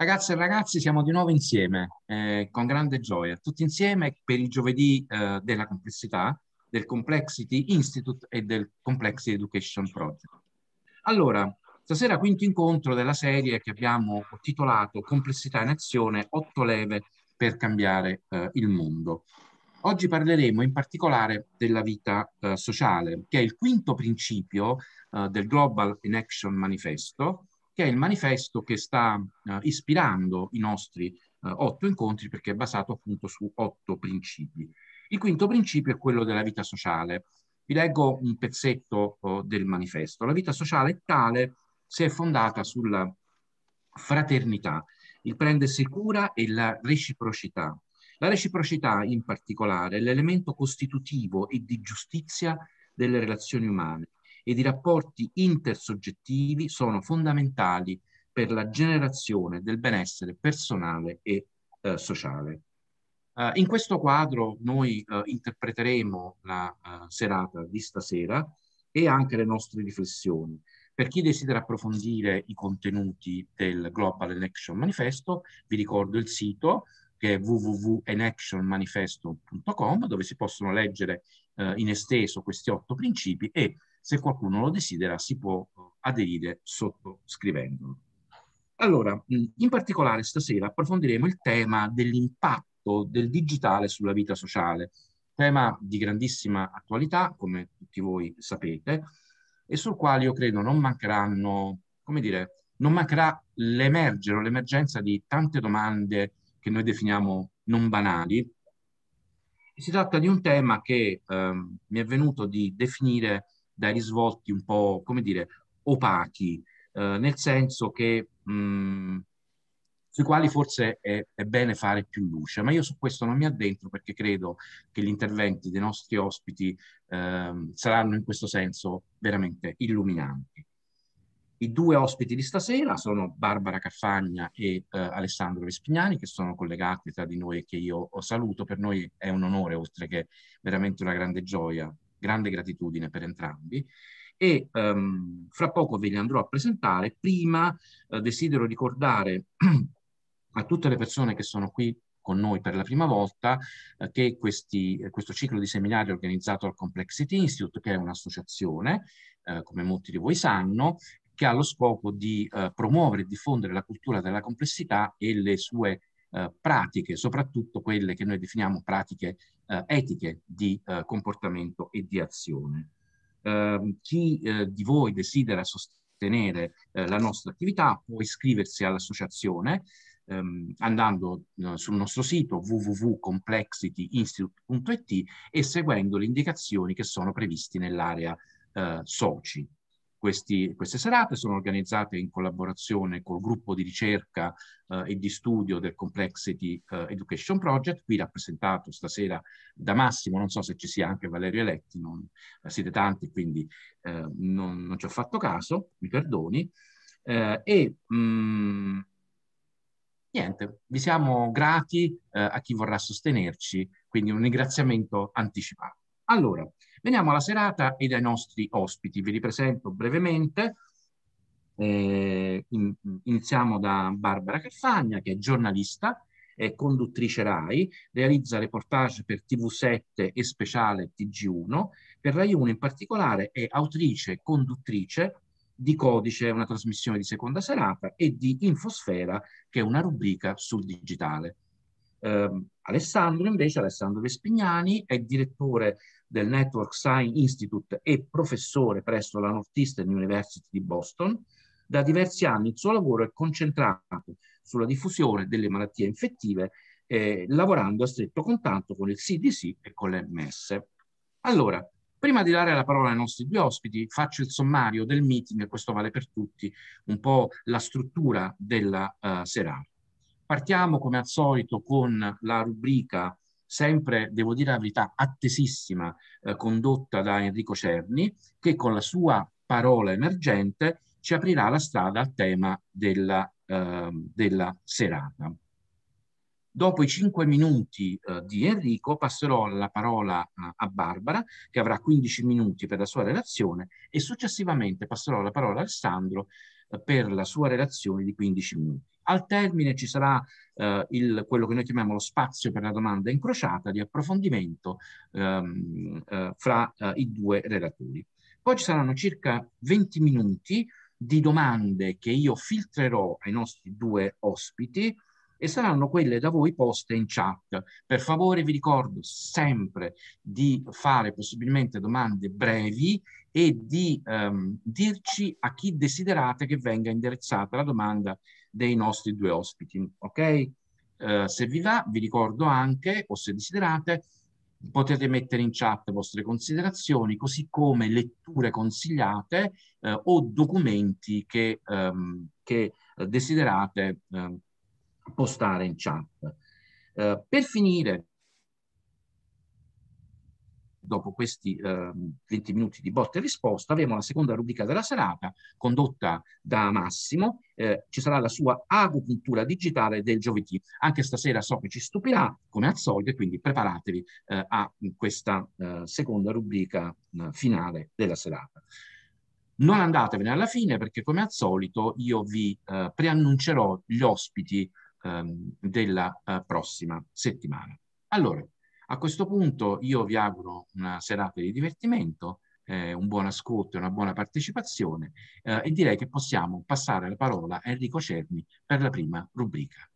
Ragazze e ragazzi, siamo di nuovo insieme, eh, con grande gioia, tutti insieme per il giovedì eh, della complessità, del Complexity Institute e del Complexity Education Project. Allora, stasera quinto incontro della serie che abbiamo titolato Complessità in azione, otto leve per cambiare eh, il mondo. Oggi parleremo in particolare della vita eh, sociale, che è il quinto principio eh, del Global In Action Manifesto, che è il manifesto che sta eh, ispirando i nostri eh, otto incontri perché è basato appunto su otto principi. Il quinto principio è quello della vita sociale. Vi leggo un pezzetto oh, del manifesto. La vita sociale è tale se è fondata sulla fraternità, il prendersi cura e la reciprocità. La reciprocità in particolare è l'elemento costitutivo e di giustizia delle relazioni umane ed i rapporti intersoggettivi sono fondamentali per la generazione del benessere personale e eh, sociale. Eh, in questo quadro noi eh, interpreteremo la eh, serata di stasera e anche le nostre riflessioni. Per chi desidera approfondire i contenuti del Global Election Manifesto, vi ricordo il sito che è www.enactionmanifesto.com dove si possono leggere eh, in esteso questi otto principi e se qualcuno lo desidera si può eh, aderire sottoscrivendolo. Allora, mm, in particolare stasera approfondiremo il tema dell'impatto del digitale sulla vita sociale, tema di grandissima attualità, come tutti voi sapete, e sul quale io credo non mancheranno, come dire, non mancherà l'emergere o l'emergenza di tante domande che noi definiamo non banali. Si tratta di un tema che eh, mi è venuto di definire dai risvolti un po', come dire, opachi, eh, nel senso che mh, mm, sui quali forse è, è, bene fare più luce, ma io su questo non mi addentro perché credo che gli interventi dei nostri ospiti eh, saranno in questo senso veramente illuminanti. I due ospiti di stasera sono Barbara Carfagna e eh, Alessandro Vespignani, che sono collegati tra di noi e che io saluto. Per noi è un onore, oltre che veramente una grande gioia, grande gratitudine per entrambi e um, fra poco ve li andrò a presentare. Prima eh, desidero ricordare a tutte le persone che sono qui con noi per la prima volta eh, che questi, questo ciclo di seminari è organizzato al Complexity Institute, che è un'associazione, eh, come molti di voi sanno, che ha lo scopo di eh, promuovere e diffondere la cultura della complessità e le sue eh, pratiche, soprattutto quelle che noi definiamo pratiche eh, etiche di eh, comportamento e di azione. Ehm, eh, chi di voi desidera sostenere eh, la nostra attività può iscriversi all'associazione ehm, andando eh, sul nostro sito www.complexityinstitute.it e seguendo le indicazioni che sono previste nell'area eh, soci. Questi, queste serate sono organizzate in collaborazione col gruppo di ricerca eh, e di studio del Complexity eh, Education Project, qui rappresentato stasera da Massimo, non so se ci sia anche Valerio Eletti, non, eh, siete tanti quindi eh, non, non, ci ho fatto caso, mi perdoni. Eh, e mh, mm, niente, vi siamo grati eh, a chi vorrà sostenerci, quindi un ringraziamento anticipato. Allora, Veniamo alla serata e ai nostri ospiti. Vi ripresento brevemente. Eh, in, iniziamo da Barbara Caffagna, che è giornalista e conduttrice RAI, realizza reportage per TV7 e speciale TG1. Per Rai 1 in particolare è autrice e conduttrice di Codice, una trasmissione di seconda serata, e di Infosfera, che è una rubrica sul digitale. Eh, Alessandro invece, Alessandro Vespignani, è direttore del Network Science Institute e professore presso la Northeastern University di Boston, da diversi anni il suo lavoro è concentrato sulla diffusione delle malattie infettive, eh, lavorando a stretto contatto con il CDC e con l'MS. Allora, prima di dare la parola ai nostri due ospiti, faccio il sommario del meeting, e questo vale per tutti, un po' la struttura della uh, serata. Partiamo come al solito con la rubrica sempre, devo dire la verità, attesissima, eh, condotta da Enrico Cerni, che con la sua parola emergente ci aprirà la strada al tema della, eh, della serata. Dopo i cinque minuti eh, di Enrico passerò la parola eh, a Barbara che avrà 15 minuti per la sua relazione e successivamente passerò la parola a Alessandro eh, per la sua relazione di 15 minuti. Al termine ci sarà eh, il, quello che noi chiamiamo lo spazio per la domanda incrociata di approfondimento ehm, eh, fra eh, i due relatori. Poi ci saranno circa 20 minuti di domande che io filtrerò ai nostri due ospiti e saranno quelle da voi poste in chat. Per favore vi ricordo sempre di fare possibilmente domande brevi e di ehm, dirci a chi desiderate che venga indirizzata la domanda dei nostri due ospiti. Ok? Eh, se vi va, vi ricordo anche, o se desiderate, potete mettere in chat vostre considerazioni, così come letture consigliate eh, o documenti che, ehm, che desiderate eh, postare in chat. Eh, per finire, dopo questi eh, 20 minuti di botta e risposta, avremo la seconda rubrica della serata condotta da Massimo. Eh, ci sarà la sua agopuntura digitale del giovedì. Anche stasera so che ci stupirà, come al solito, quindi preparatevi eh, a questa eh, seconda rubrica eh, finale della serata. Non andatevene alla fine perché, come al solito, io vi eh, preannuncerò gli ospiti ehm, della prossima settimana. Allora, a questo punto io vi auguro una serata di divertimento, eh, un buon ascolto e una buona partecipazione eh, e direi che possiamo passare la parola a Enrico Cerni per la prima rubrica.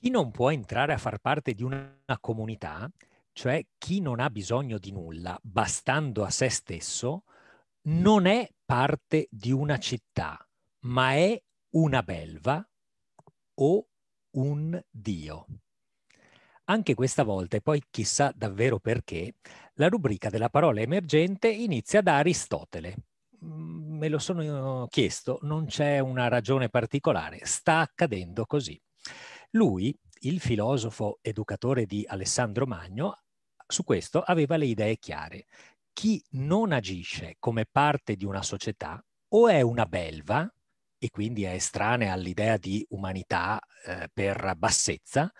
Chi non può entrare a far parte di una comunità cioè chi non ha bisogno di nulla, bastando a se stesso, mm. non è parte di una città, ma è una belva o un dio. Anche questa volta, e poi chissà davvero perché, la rubrica della parola emergente inizia da Aristotele. Mm, me lo sono chiesto, non c'è una ragione particolare, sta accadendo così. Lui il filosofo educatore di Alessandro Magno su questo aveva le idee chiare. Chi non agisce come parte di una società o è una belva, e quindi è estranea all'idea di umanità eh, per bassezza,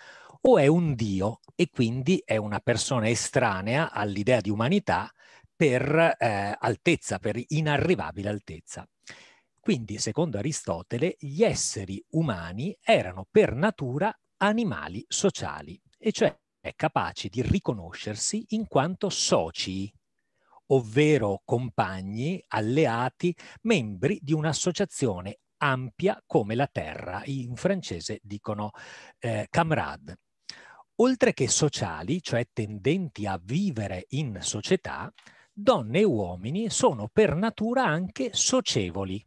o è un dio e quindi è una persona estranea all'idea di umanità per eh, altezza, per inarrivabile altezza. Quindi, secondo Aristotele, gli esseri umani erano per natura animali sociali, e cioè capaci di riconoscersi in quanto soci, ovvero compagni, alleati, membri di un'associazione ampia come la terra, in francese dicono eh, camarade. Oltre che sociali, cioè tendenti a vivere in società, donne e uomini sono per natura anche socievoli,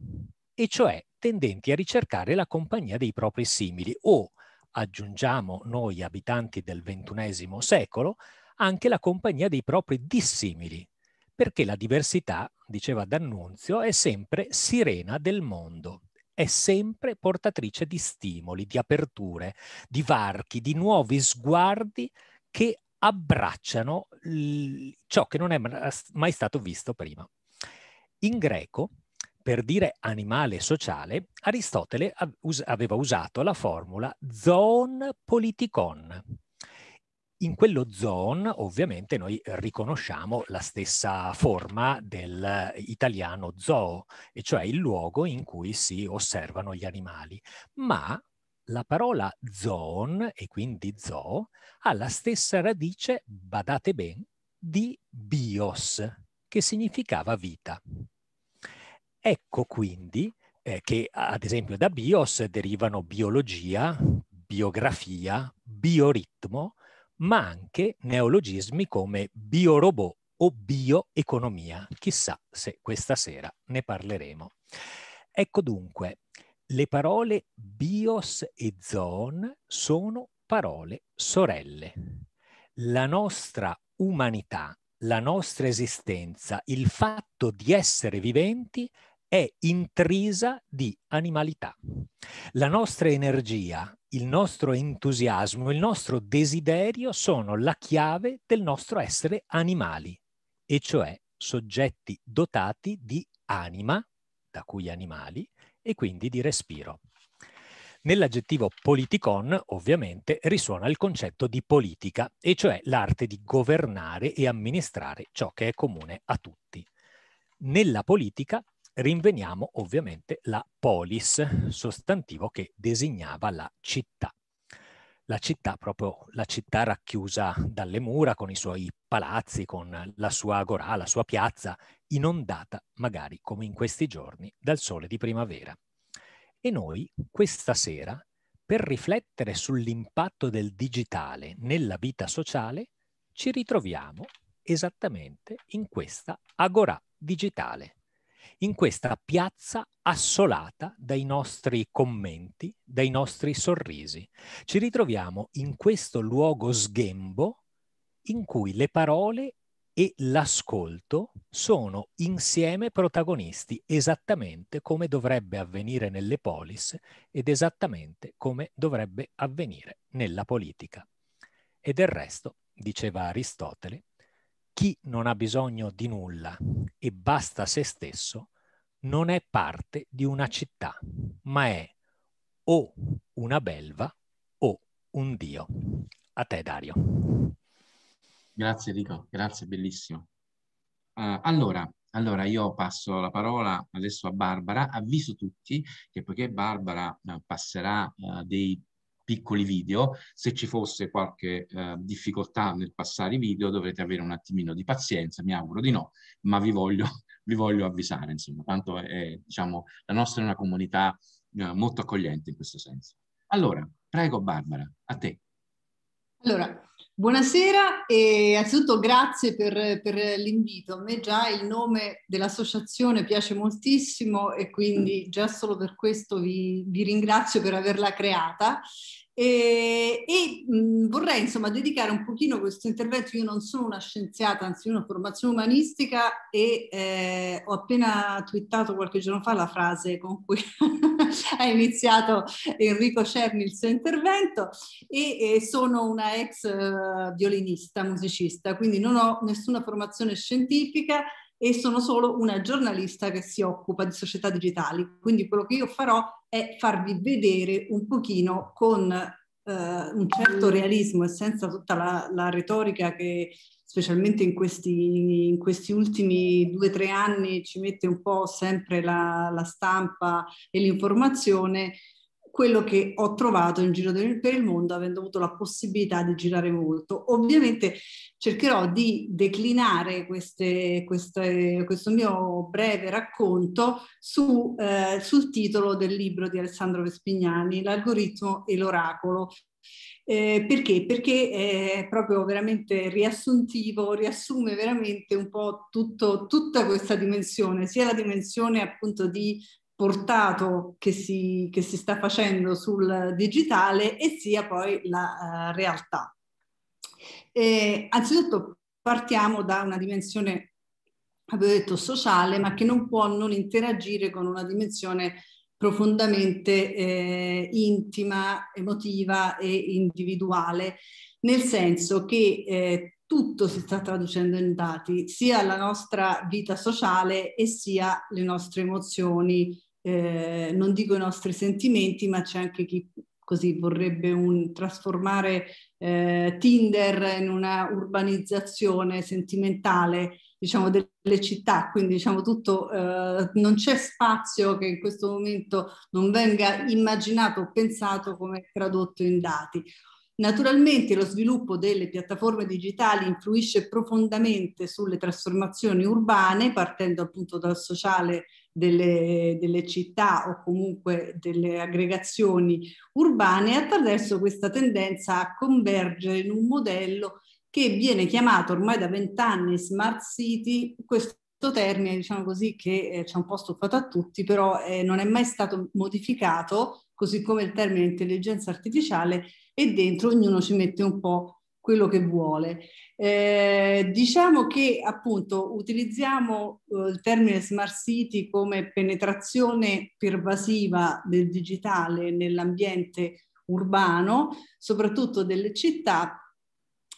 e cioè tendenti a ricercare la compagnia dei propri simili o aggiungiamo noi abitanti del XXI secolo, anche la compagnia dei propri dissimili, perché la diversità, diceva D'Annunzio, è sempre sirena del mondo, è sempre portatrice di stimoli, di aperture, di varchi, di nuovi sguardi che abbracciano ciò che non è mai stato visto prima. In greco per dire animale sociale, Aristotele aveva usato la formula zoon politikon. In quello zoon ovviamente noi riconosciamo la stessa forma dell'italiano zoo, e cioè il luogo in cui si osservano gli animali, ma la parola zoon e quindi zoo ha la stessa radice, badate ben, di bios, che significava vita. Ecco quindi eh, che ad esempio da bios derivano biologia, biografia, bioritmo, ma anche neologismi come biorobot o bioeconomia. Chissà se questa sera ne parleremo. Ecco dunque, le parole bios e zoon sono parole sorelle. La nostra umanità, la nostra esistenza, il fatto di essere viventi è intrisa di animalità. La nostra energia, il nostro entusiasmo, il nostro desiderio sono la chiave del nostro essere animali, e cioè soggetti dotati di anima, da cui animali, e quindi di respiro. Nell'aggettivo politicon ovviamente risuona il concetto di politica, e cioè l'arte di governare e amministrare ciò che è comune a tutti. Nella politica rinveniamo ovviamente la polis, sostantivo che designava la città. La città, proprio la città racchiusa dalle mura, con i suoi palazzi, con la sua agorà, la sua piazza, inondata magari come in questi giorni dal sole di primavera. E noi questa sera, per riflettere sull'impatto del digitale nella vita sociale, ci ritroviamo esattamente in questa agorà digitale in questa piazza assolata dai nostri commenti, dai nostri sorrisi. Ci ritroviamo in questo luogo sghembo in cui le parole e l'ascolto sono insieme protagonisti, esattamente come dovrebbe avvenire nelle polis ed esattamente come dovrebbe avvenire nella politica. E del resto, diceva Aristotele, chi non ha bisogno di nulla e basta se stesso non è parte di una città, ma è o una belva o un dio. A te Dario. Grazie Rico, grazie, bellissimo. Uh, allora, allora, io passo la parola adesso a Barbara. Avviso tutti che poiché Barbara eh, passerà eh, dei piccoli video. Se ci fosse qualche eh, difficoltà nel passare i video dovrete avere un attimino di pazienza, mi auguro di no, ma vi voglio, vi voglio avvisare, insomma, tanto è, diciamo, la nostra è una comunità eh, molto accogliente in questo senso. Allora, prego Barbara, a te. Allora, Buonasera e anzitutto grazie per, per l'invito. A me già il nome dell'associazione piace moltissimo e quindi già solo per questo vi, vi ringrazio per averla creata e, e mh, mm, vorrei insomma dedicare un pochino questo intervento, io non sono una scienziata, anzi una formazione umanistica e eh, ho appena twittato qualche giorno fa la frase con cui ha iniziato Enrico Cerni il suo intervento e, e sono una ex uh, violinista, musicista, quindi non ho nessuna formazione scientifica e sono solo una giornalista che si occupa di società digitali. Quindi quello che io farò è farvi vedere un pochino con eh, un certo realismo e senza tutta la, la retorica che specialmente in questi, in questi ultimi due o tre anni ci mette un po' sempre la, la stampa e l'informazione, quello che ho trovato in giro per il mondo avendo avuto la possibilità di girare molto. Ovviamente cercherò di declinare queste, queste, questo mio breve racconto su, eh, sul titolo del libro di Alessandro Vespignani, L'algoritmo e l'oracolo. Eh, perché? Perché è proprio veramente riassuntivo, riassume veramente un po' tutto, tutta questa dimensione, sia la dimensione appunto di portato che si, che si sta facendo sul digitale e sia poi la uh, realtà. E, anzitutto partiamo da una dimensione, avevo detto, sociale, ma che non può non interagire con una dimensione profondamente eh, intima, emotiva e individuale, nel senso che eh, tutto si sta traducendo in dati, sia la nostra vita sociale e sia le nostre emozioni, eh, non dico i nostri sentimenti, ma c'è anche chi così vorrebbe un, trasformare eh, Tinder in una urbanizzazione sentimentale diciamo, delle città, quindi diciamo, tutto, eh, non c'è spazio che in questo momento non venga immaginato o pensato come tradotto in dati. Naturalmente lo sviluppo delle piattaforme digitali influisce profondamente sulle trasformazioni urbane, partendo appunto dal sociale delle, delle, città o comunque delle aggregazioni urbane attraverso questa tendenza a convergere in un modello che viene chiamato ormai da vent'anni smart city, questo termine diciamo così che eh, ha un po' stuffato a tutti, però eh, non è mai stato modificato, così come il termine intelligenza artificiale, e dentro ognuno ci mette un po' quello che vuole. Eh, diciamo che appunto utilizziamo eh, il termine smart city come penetrazione pervasiva del digitale nell'ambiente urbano, soprattutto delle città.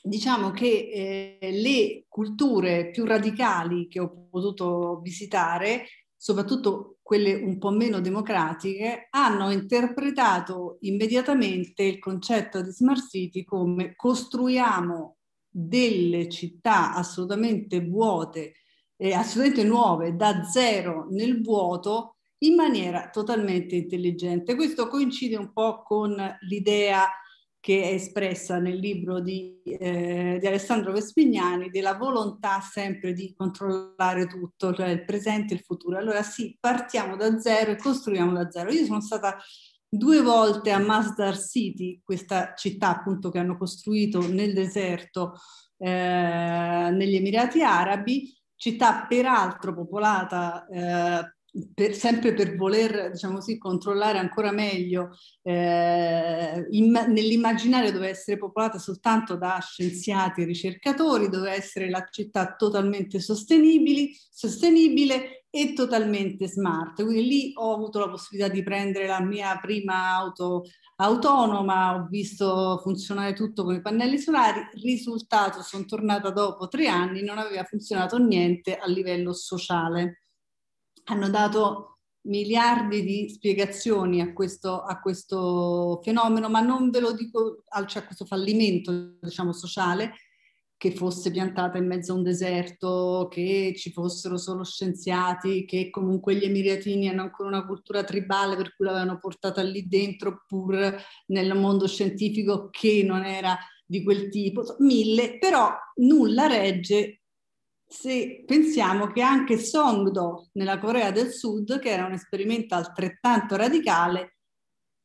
Diciamo che eh, le culture più radicali che ho potuto visitare soprattutto quelle un po' meno democratiche, hanno interpretato immediatamente il concetto di smart city come costruiamo delle città assolutamente vuote, eh, assolutamente nuove, da zero nel vuoto, in maniera totalmente intelligente. Questo coincide un po' con l'idea che è espressa nel libro di, eh, di, Alessandro Vespignani della volontà sempre di controllare tutto, cioè il presente e il futuro. Allora sì, partiamo da zero e costruiamo da zero. Io sono stata due volte a Masdar City, questa città appunto che hanno costruito nel deserto eh, negli Emirati Arabi, città peraltro popolata eh, per, sempre per voler diciamo così, controllare ancora meglio, eh, nell'immaginario doveva essere popolata soltanto da scienziati e ricercatori, doveva essere la città totalmente sostenibile e totalmente smart. Quindi lì ho avuto la possibilità di prendere la mia prima auto autonoma, ho visto funzionare tutto con i pannelli solari, risultato sono tornata dopo tre anni, non aveva funzionato niente a livello sociale hanno dato miliardi di spiegazioni a questo, a questo fenomeno, ma non ve lo dico, cioè a questo fallimento diciamo, sociale, che fosse piantata in mezzo a un deserto, che ci fossero solo scienziati, che comunque gli emiratini hanno ancora una cultura tribale per cui l'avevano portata lì dentro, pur nel mondo scientifico che non era di quel tipo, mille, però nulla regge se pensiamo che anche Songdo nella Corea del Sud, che era un esperimento altrettanto radicale,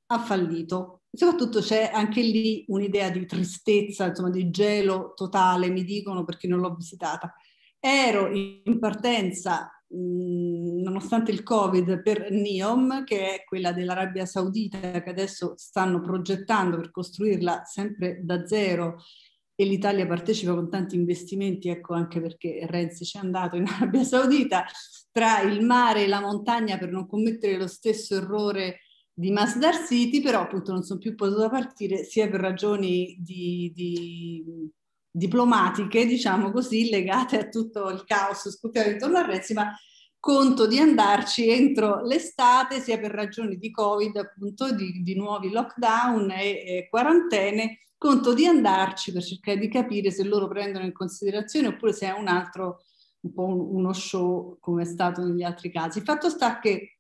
ha fallito. Soprattutto c'è anche lì un'idea di tristezza, insomma di gelo totale, mi dicono perché non l'ho visitata. Ero in partenza, mh, nonostante il Covid, per NIOM, che è quella dell'Arabia Saudita, che adesso stanno progettando per costruirla sempre da zero e l'Italia partecipa con tanti investimenti, ecco anche perché Renzi ci è andato in Arabia Saudita, tra il mare e la montagna per non commettere lo stesso errore di Masdar City, però appunto non sono più potuta partire sia per ragioni di, di diplomatiche, diciamo così, legate a tutto il caos scoppiato intorno a Renzi, ma conto di andarci entro l'estate, sia per ragioni di Covid, appunto, di, di nuovi lockdown e, e quarantene, conto di andarci per cercare di capire se loro prendono in considerazione oppure se è un altro, un po' uno show come è stato negli altri casi. Il fatto sta che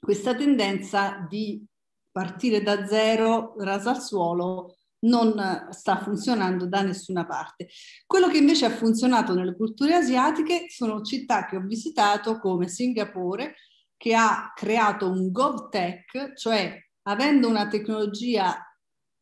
questa tendenza di partire da zero, rasa al suolo, non sta funzionando da nessuna parte. Quello che invece ha funzionato nelle culture asiatiche sono città che ho visitato come Singapore, che ha creato un GovTech, cioè avendo una tecnologia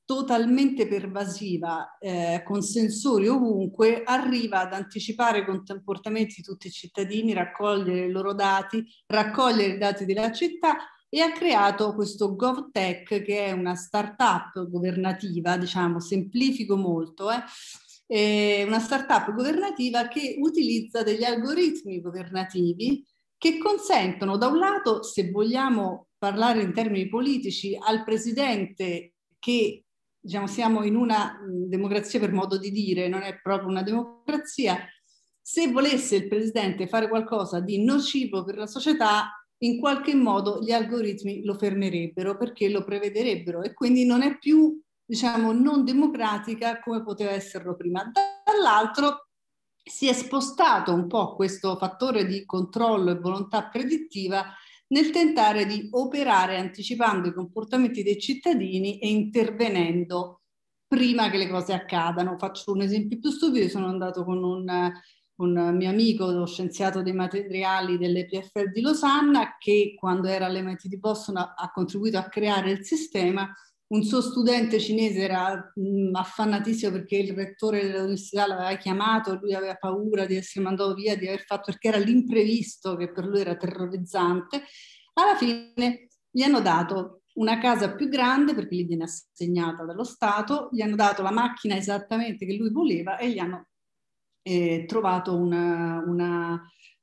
totalmente pervasiva, eh, con sensori ovunque, arriva ad anticipare comportamenti di tutti i cittadini, raccogliere i loro dati, raccogliere i dati della città e ha creato questo GovTech che è una startup governativa, diciamo, semplifico molto, eh, eh, una startup governativa che utilizza degli algoritmi governativi che consentono da un lato, se vogliamo parlare in termini politici, al presidente che diciamo, siamo in una mm, democrazia per modo di dire, non è proprio una democrazia, se volesse il presidente fare qualcosa di nocivo per la società, in qualche modo gli algoritmi lo fermerebbero perché lo prevederebbero e quindi non è più, diciamo, non democratica come poteva esserlo prima. Dall'altro si è spostato un po' questo fattore di controllo e volontà predittiva nel tentare di operare anticipando i comportamenti dei cittadini e intervenendo prima che le cose accadano. Faccio un esempio più stupido, sono andato con un, un mio amico, lo scienziato dei materiali dell'EPFL di Losanna, che quando era all'MIT di Boston ha, ha contribuito a creare il sistema un suo studente cinese era mh, mm, affannatissimo perché il rettore dell'università l'aveva chiamato, lui aveva paura di essere mandato via, di aver fatto perché era l'imprevisto che per lui era terrorizzante. Alla fine gli hanno dato una casa più grande perché gli viene assegnata dallo Stato, gli hanno dato la macchina esattamente che lui voleva e gli hanno eh, trovato una, una,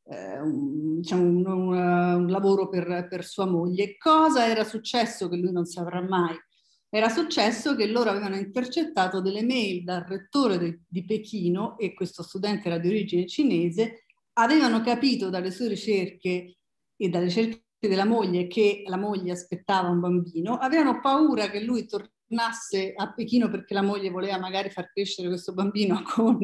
eh, un, diciamo un, un, un, lavoro per, per sua moglie. Cosa era successo che lui non saprà mai? era successo che loro avevano intercettato delle mail dal rettore de, di Pechino e questo studente era di origine cinese, avevano capito dalle sue ricerche e dalle ricerche della moglie che la moglie aspettava un bambino, avevano paura che lui tornasse a Pechino perché la moglie voleva magari far crescere questo bambino con,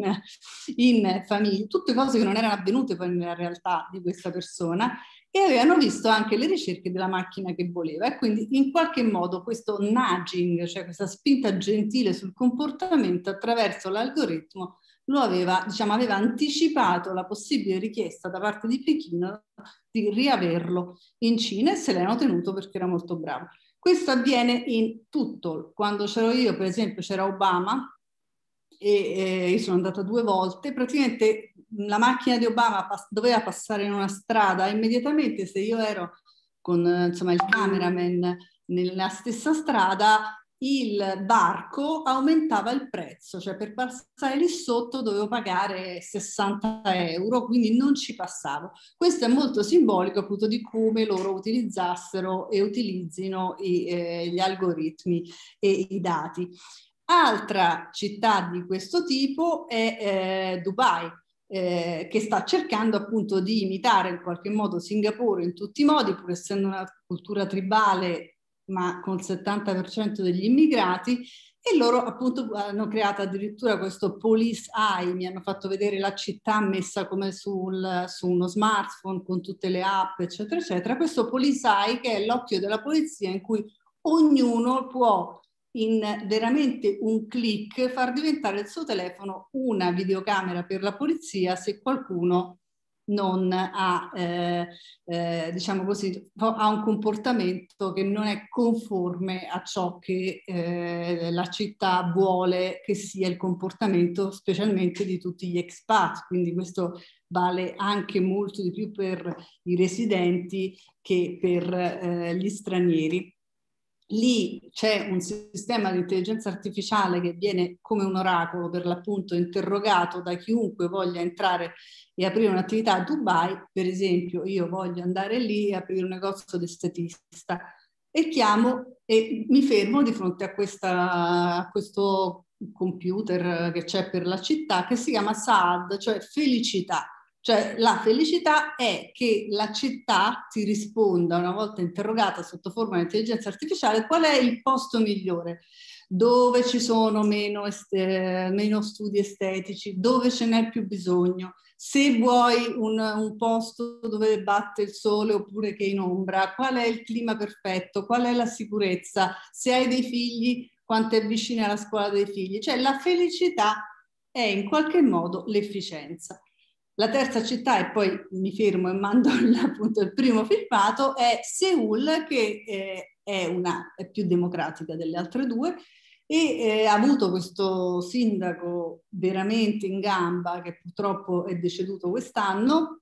in famiglia, tutte cose che non erano avvenute poi nella realtà di questa persona e avevano visto anche le ricerche della macchina che voleva e quindi in qualche modo questo nudging, cioè questa spinta gentile sul comportamento attraverso l'algoritmo lo aveva, diciamo, aveva anticipato la possibile richiesta da parte di Pechino di riaverlo in Cina e se l'hanno tenuto perché era molto bravo. Questo avviene in tutto. Quando c'ero io, per esempio, c'era Obama e eh, io sono andata due volte, praticamente la macchina di Obama pas- doveva passare in una strada, immediatamente se io ero con insomma, il cameraman nella stessa strada, il barco aumentava il prezzo, cioè per passare lì sotto dovevo pagare 60 euro, quindi non ci passavo. Questo è molto simbolico appunto di come loro utilizzassero e utilizzino i, eh, gli algoritmi e i dati. Altra città di questo tipo è eh, Dubai eh, che sta cercando appunto di imitare in qualche modo Singapore in tutti i modi, pur essendo una cultura tribale ma con il 70% degli immigrati e loro appunto hanno creato addirittura questo police eye, mi hanno fatto vedere la città messa come sul, su uno smartphone con tutte le app eccetera eccetera, questo police eye che è l'occhio della polizia in cui ognuno può in veramente un clic far diventare il suo telefono una videocamera per la polizia se qualcuno non ha, eh, eh, diciamo così, ha un comportamento che non è conforme a ciò che eh, la città vuole che sia il comportamento specialmente di tutti gli expat, quindi questo vale anche molto di più per i residenti che per eh, gli stranieri lì c'è un sistema di intelligenza artificiale che viene come un oracolo per l'appunto interrogato da chiunque voglia entrare e aprire un'attività a Dubai, per esempio io voglio andare lì e aprire un negozio di estetista e chiamo e mi fermo di fronte a, questa, a questo computer che c'è per la città che si chiama Saad, cioè felicità. Cioè la felicità è che la città ti risponda, una volta interrogata sotto forma di intelligenza artificiale, qual è il posto migliore, dove ci sono meno, este- meno studi estetici, dove ce n'è più bisogno, se vuoi un, un, posto dove batte il sole oppure che è in ombra, qual è il clima perfetto, qual è la sicurezza, se hai dei figli, quanto è vicina alla scuola dei figli. Cioè la felicità è in qualche modo l'efficienza. La terza città, e poi mi fermo e mando appunto il primo filmato, è Seoul, che eh, è, una, è più democratica delle altre due, e eh, ha avuto questo sindaco veramente in gamba, che purtroppo è deceduto quest'anno,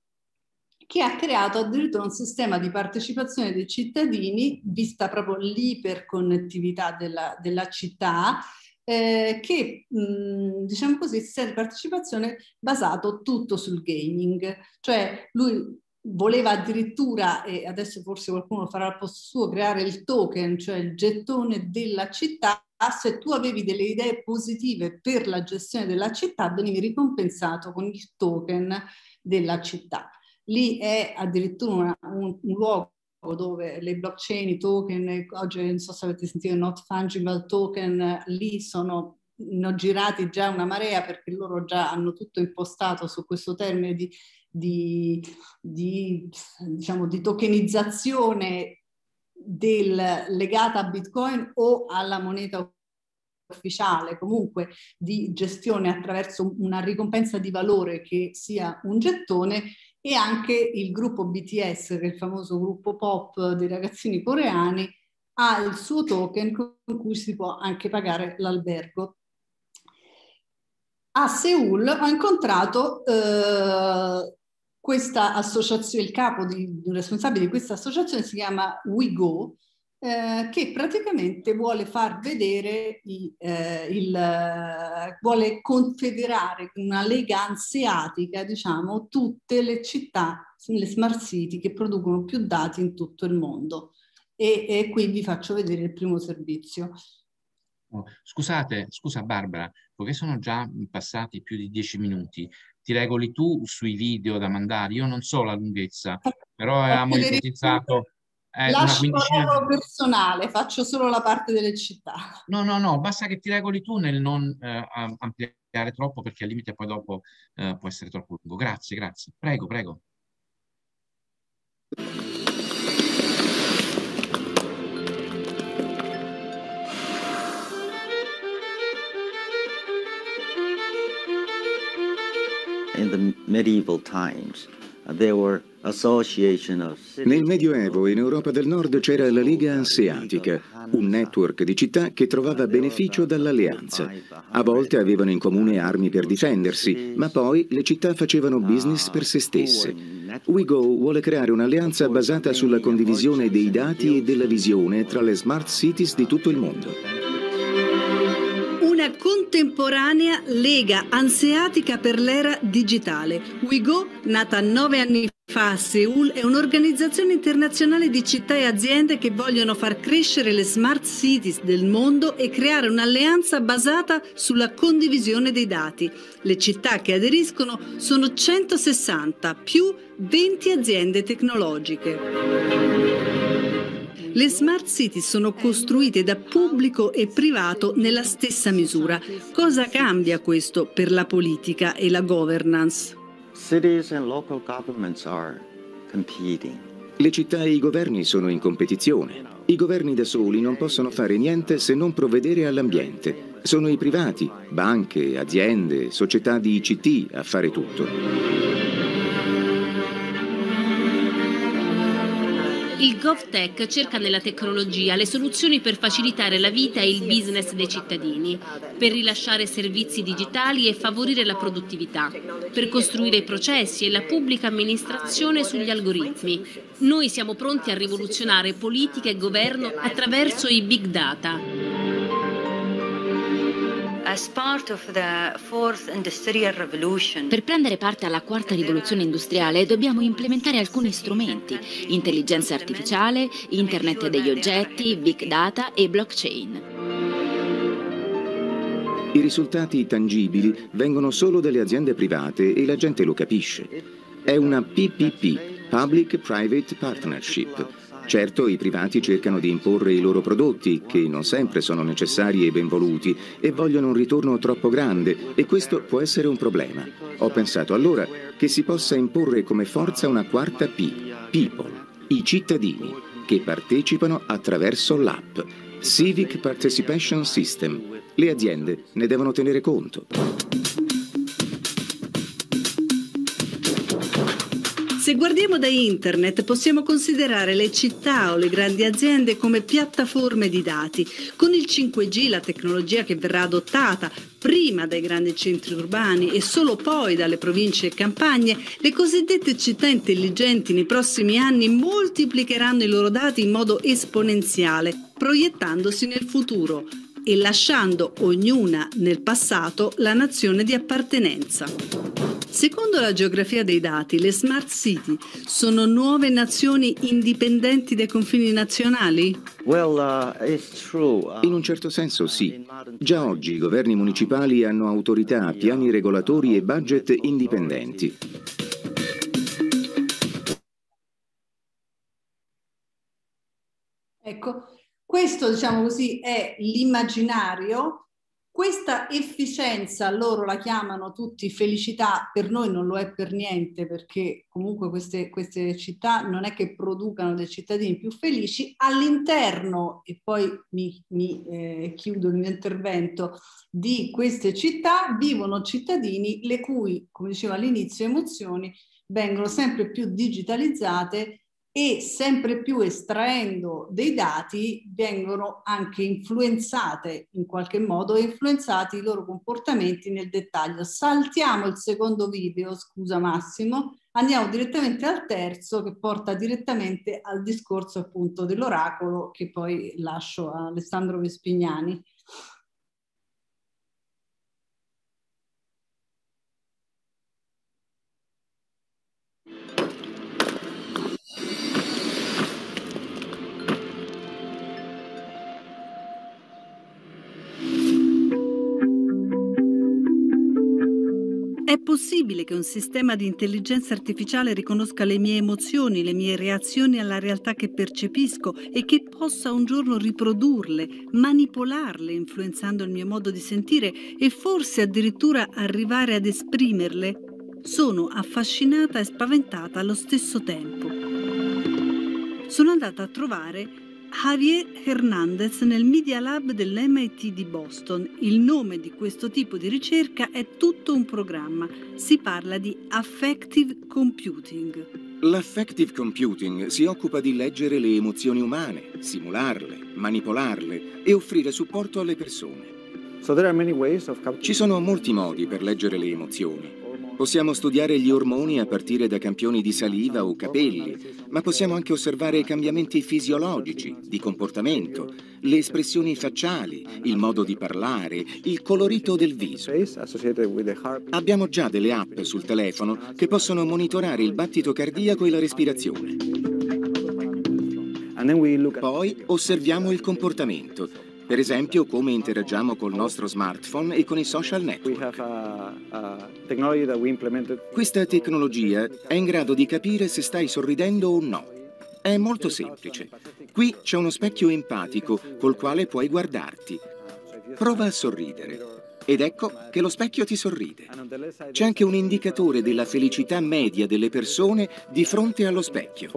che ha creato addirittura un sistema di partecipazione dei cittadini, vista proprio l'iperconnettività della, della città, eh, che mh, mm, diciamo così, sistema di partecipazione basato tutto sul gaming, cioè lui voleva addirittura, e adesso forse qualcuno farà al posto suo, creare il token, cioè il gettone della città. Se tu avevi delle idee positive per la gestione della città, venivi ricompensato con il token della città. Lì è addirittura una, un, un luogo dove le blockchain, i token, oggi non so se avete sentito not fungible token, lì sono girati già una marea perché loro già hanno tutto impostato su questo termine di, di, di, diciamo, di tokenizzazione del, legata a Bitcoin o alla moneta ufficiale, comunque di gestione attraverso una ricompensa di valore che sia un gettone e anche il gruppo BTS, che è il famoso gruppo pop dei ragazzini coreani, ha il suo token con cui si può anche pagare l'albergo. A Seoul ho incontrato eh, questa associazione, il capo di, responsabile di questa associazione si chiama WeGo eh, che praticamente vuole far vedere, i, eh, il, eh, vuole confederare una lega ansiatica, diciamo, tutte le città, le smart city che producono più dati in tutto il mondo. E, e qui vi faccio vedere il primo servizio. Oh, scusate, scusa Barbara, poiché sono già passati più di dieci minuti, ti regoli tu sui video da mandare? Io non so la lunghezza, però avevamo ipotizzato eh, Lascio la personale, faccio solo la parte delle città. No, no, no, basta che ti regoli tu nel non eh, ampliare troppo perché al limite poi dopo eh, può essere troppo lungo. Grazie, grazie. Prego, prego. In the medieval times, nel Medioevo in Europa del Nord c'era la Liga Anseatica, un network di città che trovava beneficio dall'alleanza. A volte avevano in comune armi per difendersi, ma poi le città facevano business per se stesse. WeGo vuole creare un'alleanza basata sulla condivisione dei dati e della visione tra le smart cities di tutto il mondo contemporanea Lega Anseatica per l'era digitale. WeGo, nata nove anni fa a Seoul, è un'organizzazione internazionale di città e aziende che vogliono far crescere le smart cities del mondo e creare un'alleanza basata sulla condivisione dei dati. Le città che aderiscono sono 160 più 20 aziende tecnologiche. Le smart city sono costruite da pubblico e privato nella stessa misura. Cosa cambia questo per la politica e la governance? Le città e i governi sono in competizione. I governi da soli non possono fare niente se non provvedere all'ambiente. Sono i privati, banche, aziende, società di ICT a fare tutto. Il GovTech cerca nella tecnologia le soluzioni per facilitare la vita e il business dei cittadini, per rilasciare servizi digitali e favorire la produttività, per costruire i processi e la pubblica amministrazione sugli algoritmi. Noi siamo pronti a rivoluzionare politica e governo attraverso i big data. Per prendere parte alla quarta rivoluzione industriale dobbiamo implementare alcuni strumenti, intelligenza artificiale, internet degli oggetti, big data e blockchain. I risultati tangibili vengono solo dalle aziende private e la gente lo capisce. È una PPP, Public Private Partnership, Certo, i privati cercano di imporre i loro prodotti, che non sempre sono necessari e ben voluti, e vogliono un ritorno troppo grande, e questo può essere un problema. Ho pensato allora che si possa imporre come forza una quarta P, people, i cittadini, che partecipano attraverso l'app, Civic Participation System. Le aziende ne devono tenere conto. Se guardiamo da internet possiamo considerare le città o le grandi aziende come piattaforme di dati. Con il 5G, la tecnologia che verrà adottata prima dai grandi centri urbani e solo poi dalle province e campagne, le cosiddette città intelligenti nei prossimi anni moltiplicheranno i loro dati in modo esponenziale, proiettandosi nel futuro e lasciando ognuna nel passato la nazione di appartenenza. Secondo la geografia dei dati, le smart city sono nuove nazioni indipendenti dai confini nazionali? Uh, uh, In un certo senso sì. Già oggi i governi municipali hanno autorità, piani regolatori e budget indipendenti. Ecco, questo, diciamo così, è l'immaginario. Questa efficienza loro la chiamano tutti felicità, per noi non lo è per niente perché comunque queste, queste città non è che producano dei cittadini più felici. All'interno, e poi mi, mi eh, chiudo il mio intervento, di queste città vivono cittadini le cui, come dicevo all'inizio, emozioni vengono sempre più digitalizzate e sempre più estraendo dei dati vengono anche influenzate in qualche modo e influenzati i loro comportamenti nel dettaglio. Saltiamo il secondo video, scusa Massimo, andiamo direttamente al terzo che porta direttamente al discorso appunto dell'oracolo che poi lascio a Alessandro Vespignani. È possibile che un sistema di intelligenza artificiale riconosca le mie emozioni, le mie reazioni alla realtà che percepisco e che possa un giorno riprodurle, manipolarle, influenzando il mio modo di sentire e forse addirittura arrivare ad esprimerle? Sono affascinata e spaventata allo stesso tempo. Sono andata a trovare Javier Hernandez nel Media Lab dell'MIT di Boston. Il nome di questo tipo di ricerca è tutto un programma. Si parla di affective computing. L'affective computing si occupa di leggere le emozioni umane, simularle, manipolarle e offrire supporto alle persone. Ci sono molti modi per leggere le emozioni. Possiamo studiare gli ormoni a partire da campioni di saliva o capelli, ma possiamo anche osservare cambiamenti fisiologici, di comportamento, le espressioni facciali, il modo di parlare, il colorito del viso. Abbiamo già delle app sul telefono che possono monitorare il battito cardiaco e la respirazione. Poi osserviamo il comportamento per esempio come interagiamo col nostro smartphone e con i social network. Questa tecnologia è in grado di capire se stai sorridendo o no. È molto semplice. Qui c'è uno specchio empatico col quale puoi guardarti. Prova a sorridere. Ed ecco che lo specchio ti sorride. C'è anche un indicatore della felicità media delle persone di fronte allo specchio.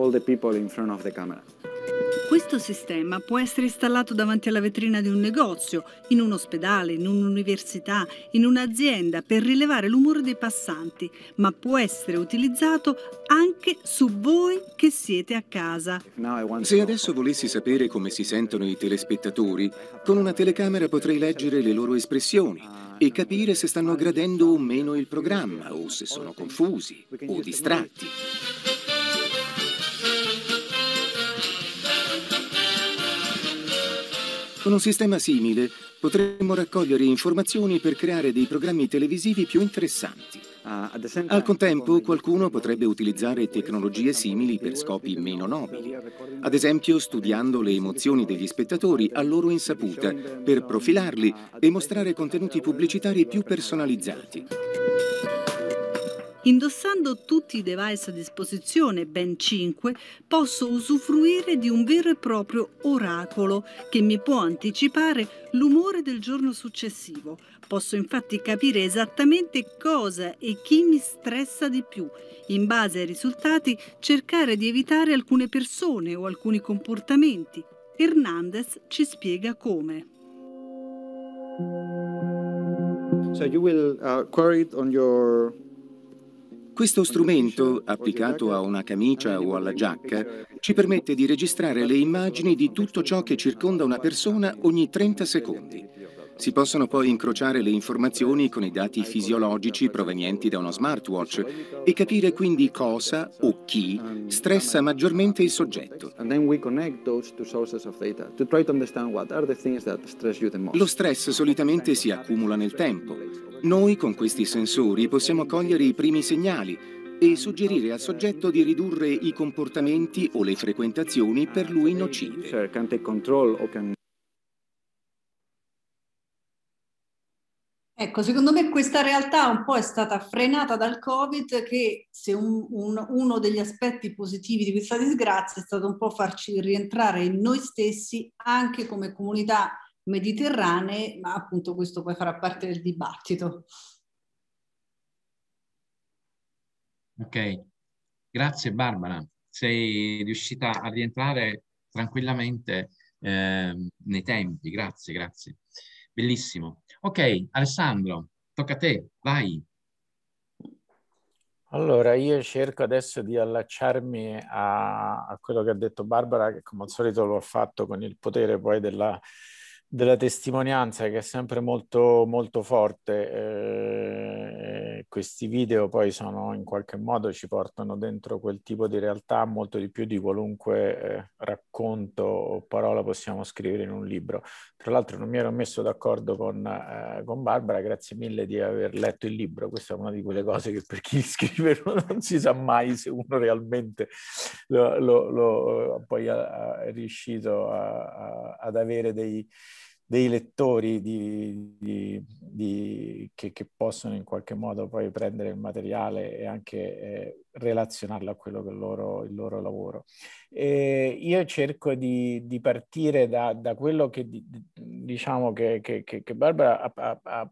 Questo sistema può essere installato davanti alla vetrina di un negozio, in un ospedale, in un'università, in un'azienda per rilevare l'umore dei passanti, ma può essere utilizzato anche su voi che siete a casa. Se adesso volessi sapere come si sentono i telespettatori, con una telecamera potrei leggere le loro espressioni e capire se stanno gradendo o meno il programma o se sono confusi o distratti. Con un sistema simile potremmo raccogliere informazioni per creare dei programmi televisivi più interessanti. Ah, Al contempo qualcuno potrebbe utilizzare tecnologie simili per scopi meno nobili, ad esempio studiando le emozioni degli spettatori a loro insaputa per profilarli e mostrare contenuti pubblicitari più personalizzati. Indossando tutti i device a disposizione, ben 5, posso usufruire di un vero e proprio oracolo che mi può anticipare l'umore del giorno successivo. Posso infatti capire esattamente cosa e chi mi stressa di più. In base ai risultati cercare di evitare alcune persone o alcuni comportamenti. Hernandez ci spiega come. So you will uh, query it on your questo strumento, applicato a una camicia o alla giacca, ci permette di registrare le immagini di tutto ciò che circonda una persona ogni 30 secondi. Si possono poi incrociare le informazioni con i dati fisiologici provenienti da uno smartwatch e capire quindi cosa o chi stressa maggiormente il soggetto. Lo stress solitamente si accumula nel tempo. Noi con questi sensori possiamo cogliere i primi segnali e suggerire al soggetto di ridurre i comportamenti o le frequentazioni per lui nocive. Ecco, secondo me questa realtà un po' è stata frenata dal Covid che se un, un, uno degli aspetti positivi di questa disgrazia è stato un po' farci rientrare in noi stessi anche come comunità mediterranee, ma appunto questo poi farà parte del dibattito. Ok, grazie Barbara, sei riuscita a rientrare tranquillamente eh, nei tempi, grazie, grazie. Bellissimo. Ok, Alessandro, tocca a te, vai. Allora, io cerco adesso di allacciarmi a, a, quello che ha detto Barbara, che come al solito lo ha fatto con il potere poi della, della testimonianza, che è sempre molto, molto forte. Eh, questi video poi sono in qualche modo ci portano dentro quel tipo di realtà molto di più di qualunque eh, racconto o parola possiamo scrivere in un libro. Tra l'altro non mi ero messo d'accordo con, eh, con, Barbara, grazie mille di aver letto il libro, questa è una di quelle cose che per chi scrive non si sa mai se uno realmente lo, lo, lo eh, poi eh, è riuscito a, a, ad avere dei dei lettori di, di, di, che, che, possono in qualche modo poi prendere il materiale e anche eh, relazionarlo a quello che è il loro, il loro lavoro. E io cerco di, partire da, da, quello che diciamo che, che, che Barbara ha, ha,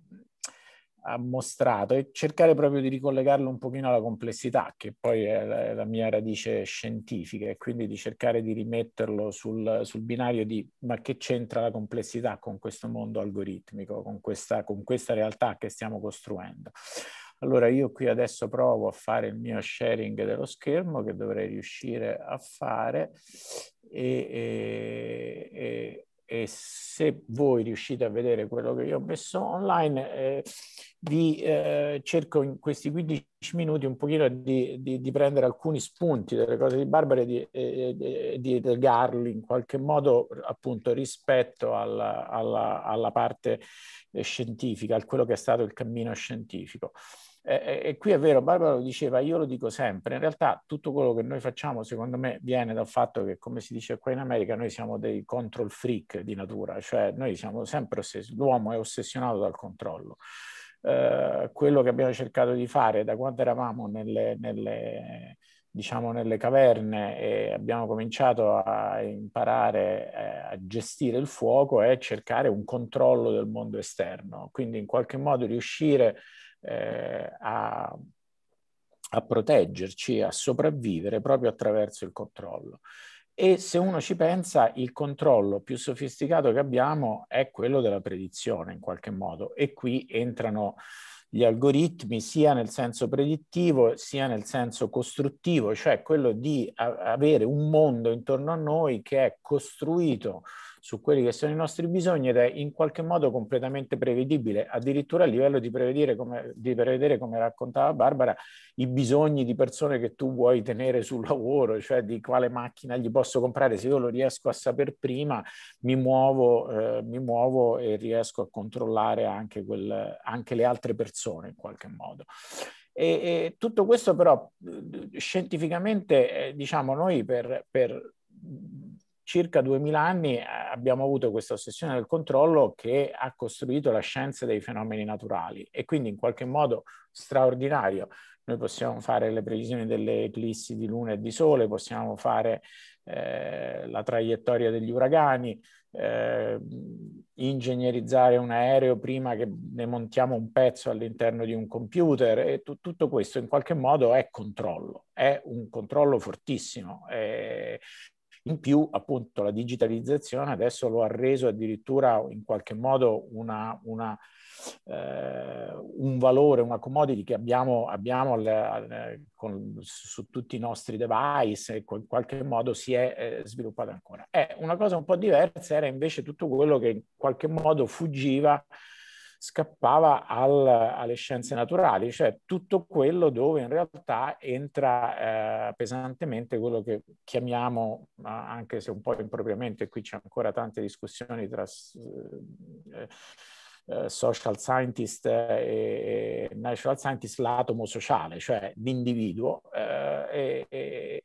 ha mostrato e cercare proprio di ricollegarlo un pochino alla complessità, che poi è la, è la mia radice scientifica, e quindi di cercare di rimetterlo sul, sul, binario di ma che c'entra la complessità con questo mondo algoritmico, con questa, con questa realtà che stiamo costruendo. Allora io qui adesso provo a fare il mio sharing dello schermo che dovrei riuscire a fare e, e, e e se voi riuscite a vedere quello che io ho messo online, eh, vi eh, cerco in questi 15 minuti un pochino di, di, di prendere alcuni spunti delle cose di Barbara e di, eh, di legarli in qualche modo appunto rispetto alla, alla, alla parte eh, scientifica, a quello che è stato il cammino scientifico eh, e qui è vero, Barbara lo diceva, io lo dico sempre, in realtà tutto quello che noi facciamo secondo me viene dal fatto che come si dice qua in America noi siamo dei control freak di natura, cioè noi siamo sempre ossessionati, l'uomo è ossessionato dal controllo. Eh, quello che abbiamo cercato di fare da quando eravamo nelle, nelle diciamo, nelle caverne e abbiamo cominciato a imparare eh, a gestire il fuoco è cercare un controllo del mondo esterno, quindi in qualche modo riuscire a eh, a, a proteggerci, a sopravvivere proprio attraverso il controllo. E se uno ci pensa, il controllo più sofisticato che abbiamo è quello della predizione in qualche modo. E qui entrano gli algoritmi sia nel senso predittivo sia nel senso costruttivo, cioè quello di avere un mondo intorno a noi che è costruito su quelli che sono i nostri bisogni ed è in qualche modo completamente prevedibile, addirittura a livello di prevedere, come, di prevedere, come raccontava Barbara, i bisogni di persone che tu vuoi tenere sul lavoro, cioè di quale macchina gli posso comprare, se io lo riesco a sapere prima mi muovo, eh, mi muovo e riesco a controllare anche, quel, anche le altre persone in qualche modo. E, e tutto questo però eh, scientificamente, eh, diciamo, noi per, per circa 2000 anni eh, abbiamo avuto questa ossessione del controllo che ha costruito la scienza dei fenomeni naturali e quindi in qualche modo straordinario. Noi possiamo fare le previsioni delle eclissi di luna e di sole, possiamo fare eh, la traiettoria degli uragani, eh, ingegnerizzare un aereo prima che ne montiamo un pezzo all'interno di un computer e t- tutto questo in qualche modo è controllo, è un controllo fortissimo. Eh, in più, appunto, la digitalizzazione adesso lo ha reso addirittura in qualche modo una, una, eh, un valore, una commodity che abbiamo, abbiamo al, al, con, su tutti i nostri device e in qualche modo si è eh, sviluppata ancora. Eh, una cosa un po' diversa era invece tutto quello che in qualche modo fuggiva scappava al, alle scienze naturali, cioè tutto quello dove in realtà entra eh, pesantemente quello che chiamiamo, anche se un po' impropriamente, qui c'è ancora tante discussioni tra... Eh, eh, social scientist e natural scientist l'atomo sociale, cioè l'individuo, uh, e, e,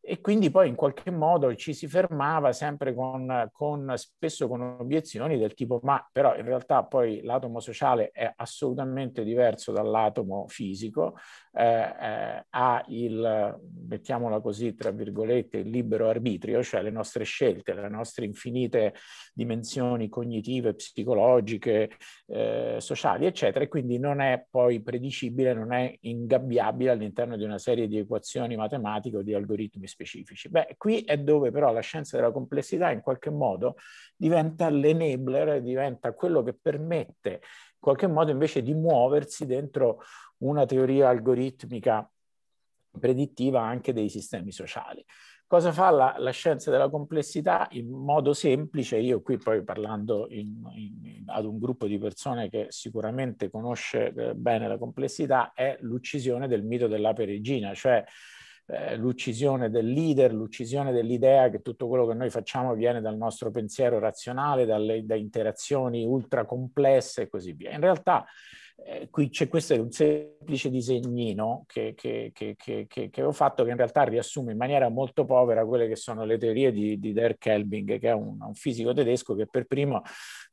e quindi poi in qualche modo ci si fermava sempre con, con, spesso con obiezioni del tipo ma però in realtà poi l'atomo sociale è assolutamente diverso dall'atomo fisico, eh, eh, ha il, mettiamola così, tra virgolette, il libero arbitrio, cioè le nostre scelte, le nostre infinite dimensioni cognitive, psicologiche, eh, sociali, eccetera, e quindi non è poi predicibile, non è ingabbiabile all'interno di una serie di equazioni matematiche o di algoritmi specifici. Beh, qui è dove però la scienza della complessità in qualche modo diventa l'enabler, diventa quello che permette in qualche modo invece di muoversi dentro una teoria algoritmica predittiva anche dei sistemi sociali. Cosa fa la, la, scienza della complessità? In modo semplice, io qui poi parlando in, in, ad un gruppo di persone che sicuramente conosce eh, bene la complessità, è l'uccisione del mito dell'ape regina, cioè eh, l'uccisione del leader, l'uccisione dell'idea che tutto quello che noi facciamo viene dal nostro pensiero razionale, dalle, da interazioni ultra complesse e così via. In realtà eh, qui c'è questo è un semplice disegnino che, che, che, che, avevo fatto che in realtà riassume in maniera molto povera quelle che sono le teorie di, di Der Kelbing, che è un, un, fisico tedesco che per primo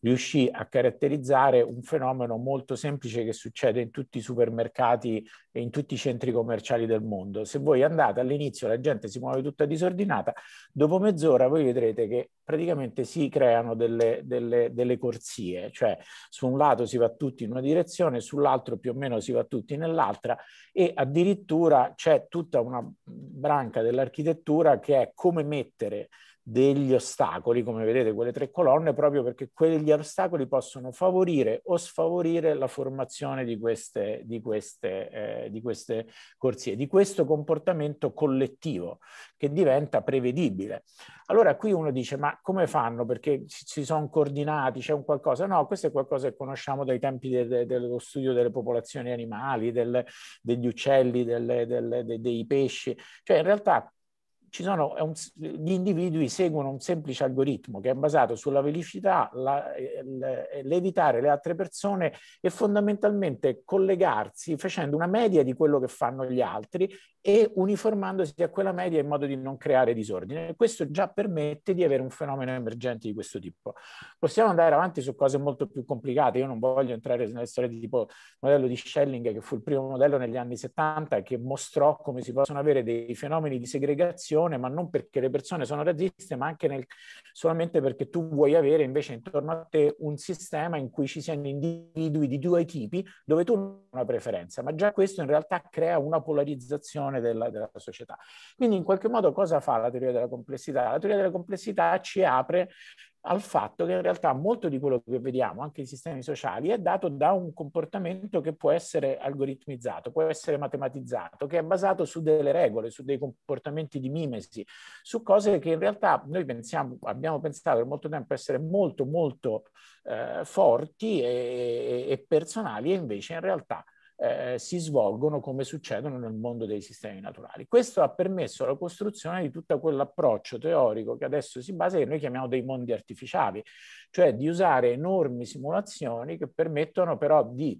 riuscì a caratterizzare un fenomeno molto semplice che succede in tutti i supermercati e in tutti i centri commerciali del mondo. Se voi andate all'inizio la gente si muove tutta disordinata, dopo mezz'ora voi vedrete che praticamente si creano delle, delle, delle corsie, cioè su un lato si va tutti in una direzione, posizione sull'altro, più o meno si va tutti nell'altra e addirittura c'è tutta una branca dell'architettura che è come mettere degli ostacoli, come vedete quelle tre colonne, proprio perché quegli ostacoli possono favorire o sfavorire la formazione di queste, di queste, eh, di queste corsie, di questo comportamento collettivo che diventa prevedibile. Allora qui uno dice ma come fanno? Perché si sono coordinati, c'è un qualcosa? No, questo è qualcosa che conosciamo dai tempi de, de, dello studio delle popolazioni animali, del, degli uccelli, del, del, de, dei pesci, cioè in realtà sono, un, gli individui seguono un semplice algoritmo che è basato sulla velocità, eh, l'evitare le altre persone e fondamentalmente collegarsi facendo una media di quello che fanno gli altri e uniformandosi a quella media in modo di non creare disordine. Questo già permette di avere un fenomeno emergente di questo tipo. Possiamo andare avanti su cose molto più complicate, io non voglio entrare nella storia di tipo modello di Schelling che fu il primo modello negli anni 70 che mostrò come si possono avere dei fenomeni di segregazione persone, ma non perché le persone sono razziste, ma anche nel, solamente perché tu vuoi avere invece intorno a te un sistema in cui ci siano individui di due tipi, dove tu non hai una preferenza, ma già questo in realtà crea una polarizzazione della, della società. Quindi in qualche modo cosa fa la teoria della complessità? La teoria della complessità ci apre al fatto che in realtà molto di quello che vediamo, anche i sistemi sociali, è dato da un comportamento che può essere algoritmizzato, può essere matematizzato, che è basato su delle regole, su dei comportamenti di mimesi, su cose che in realtà noi pensiamo, abbiamo pensato per molto tempo essere molto, molto eh, forti e, e personali e invece in realtà eh, si svolgono come succedono nel mondo dei sistemi naturali. Questo ha permesso la costruzione di tutto quell'approccio teorico che adesso si basa, che noi chiamiamo dei mondi artificiali, cioè di usare enormi simulazioni che permettono però di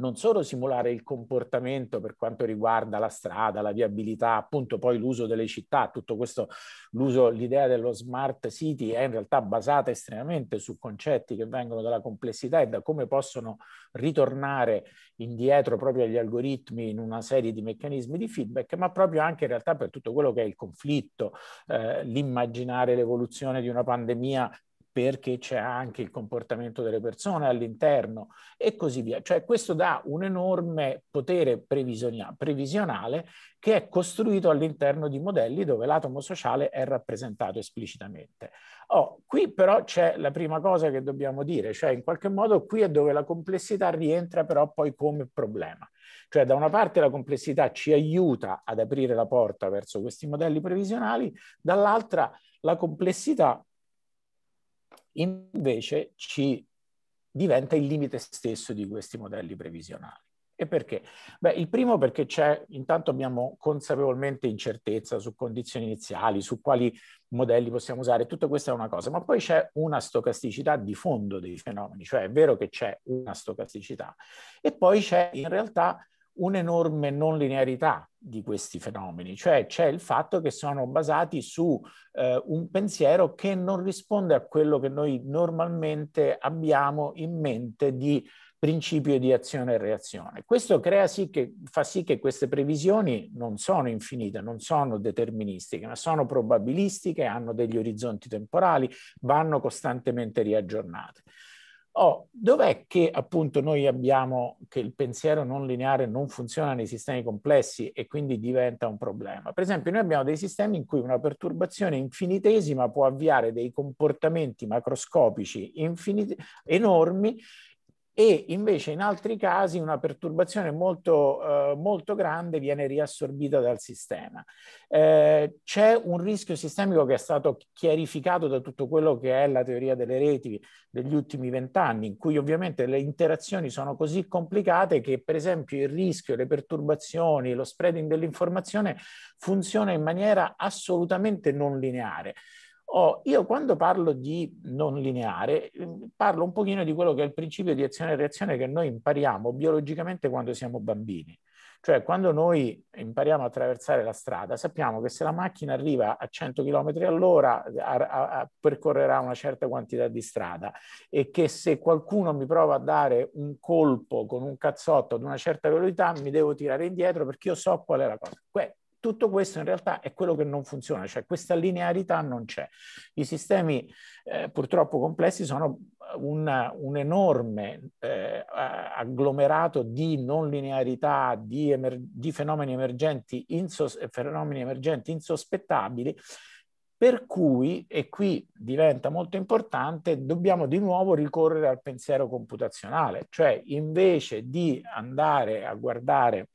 non solo simulare il comportamento per quanto riguarda la strada, la viabilità, appunto poi l'uso delle città, tutto questo, l'uso, l'idea dello smart city è in realtà basata estremamente su concetti che vengono dalla complessità e da come possono ritornare indietro proprio agli algoritmi in una serie di meccanismi di feedback, ma proprio anche in realtà per tutto quello che è il conflitto, eh, l'immaginare l'evoluzione di una pandemia perché c'è anche il comportamento delle persone all'interno e così via. Cioè questo dà un enorme potere previsionale che è costruito all'interno di modelli dove l'atomo sociale è rappresentato esplicitamente. Oh, qui però c'è la prima cosa che dobbiamo dire, cioè in qualche modo qui è dove la complessità rientra però poi come problema. Cioè da una parte la complessità ci aiuta ad aprire la porta verso questi modelli previsionali, dall'altra la complessità invece ci diventa il limite stesso di questi modelli previsionali. E perché? Beh, il primo perché c'è, intanto abbiamo consapevolmente incertezza su condizioni iniziali, su quali modelli possiamo usare, tutta questa è una cosa, ma poi c'è una stocasticità di fondo dei fenomeni, cioè è vero che c'è una stocasticità e poi c'è in realtà un'enorme non linearità di questi fenomeni, cioè c'è il fatto che sono basati su eh, un pensiero che non risponde a quello che noi normalmente abbiamo in mente di principio di azione e reazione. Questo sì che, fa sì che queste previsioni non sono infinite, non sono deterministiche, ma sono probabilistiche, hanno degli orizzonti temporali, vanno costantemente riaggiornate. Oh, dov'è che appunto noi abbiamo che il pensiero non lineare non funziona nei sistemi complessi e quindi diventa un problema? Per esempio, noi abbiamo dei sistemi in cui una perturbazione infinitesima può avviare dei comportamenti macroscopici infinite- enormi e invece in altri casi una perturbazione molto, eh, molto grande viene riassorbita dal sistema. Eh, c'è un rischio sistemico che è stato chiarificato da tutto quello che è la teoria delle reti degli ultimi vent'anni, in cui ovviamente le interazioni sono così complicate che per esempio il rischio, le perturbazioni, lo spreading dell'informazione funziona in maniera assolutamente non lineare. Oh, io quando parlo di non lineare, mm, parlo un pochino di quello che è il principio di azione e reazione che noi impariamo biologicamente quando siamo bambini. Cioè, quando noi impariamo a attraversare la strada, sappiamo che se la macchina arriva a 100 km all'ora, a, a, a percorrerà una certa quantità di strada e che se qualcuno mi prova a dare un colpo con un cazzotto ad una certa velocità, mi devo tirare indietro perché io so qual è la cosa. Que- tutto questo in realtà è quello che non funziona, cioè questa linearità non c'è. I sistemi eh, purtroppo complessi sono una, un enorme eh, agglomerato di non linearità, di, emer- di fenomeni, emergenti insos- fenomeni emergenti insospettabili per cui, e qui diventa molto importante, dobbiamo di nuovo ricorrere al pensiero computazionale, cioè invece di andare a guardare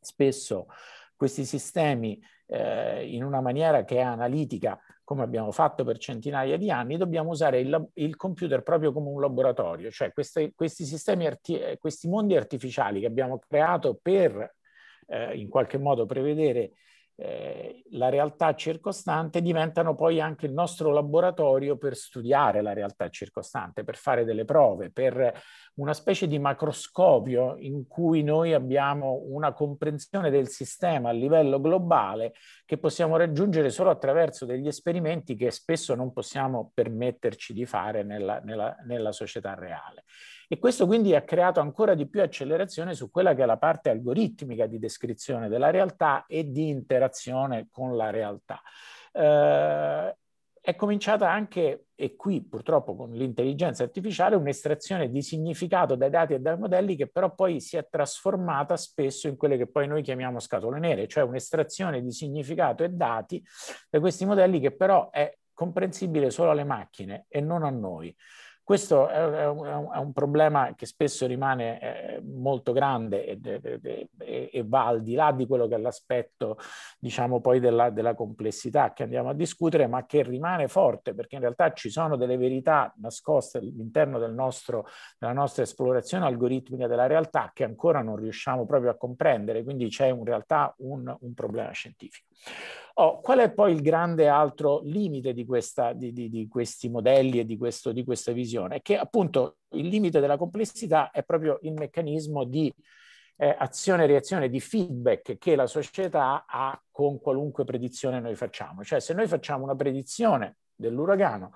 spesso questi sistemi eh, in una maniera che è analitica, come abbiamo fatto per centinaia di anni, dobbiamo usare il, il computer proprio come un laboratorio, cioè queste, questi, sistemi questi mondi artificiali che abbiamo creato per eh, in qualche modo prevedere eh, la realtà circostante diventano poi anche il nostro laboratorio per studiare la realtà circostante, per fare delle prove, per una specie di macroscopio in cui noi abbiamo una comprensione del sistema a livello globale che possiamo raggiungere solo attraverso degli esperimenti che spesso non possiamo permetterci di fare nella, nella, nella società reale. E questo quindi ha creato ancora di più accelerazione su quella che è la parte algoritmica di descrizione della realtà e di interazione con la realtà. Eh, è cominciata anche, e qui purtroppo con l'intelligenza artificiale, un'estrazione di significato dai dati e dai modelli che però poi si è trasformata spesso in quelle che poi noi chiamiamo scatole nere, cioè un'estrazione di significato e dati da questi modelli che però è comprensibile solo alle macchine e non a noi. Questo è un, problema che spesso rimane eh, molto grande e, va al di là di quello che è l'aspetto, diciamo, poi della, della complessità che andiamo a discutere, ma che rimane forte perché in realtà ci sono delle verità nascoste all'interno del nostro, della nostra esplorazione algoritmica della realtà che ancora non riusciamo proprio a comprendere, quindi c'è in realtà un, un problema scientifico. Oh, qual è poi il grande altro limite di, questa, di, di, di questi modelli e questo, di, questa visione? Che appunto il limite della complessità è proprio il meccanismo di eh, azione reazione, di feedback che la società ha con qualunque predizione noi facciamo. Cioè se noi facciamo una predizione dell'uragano,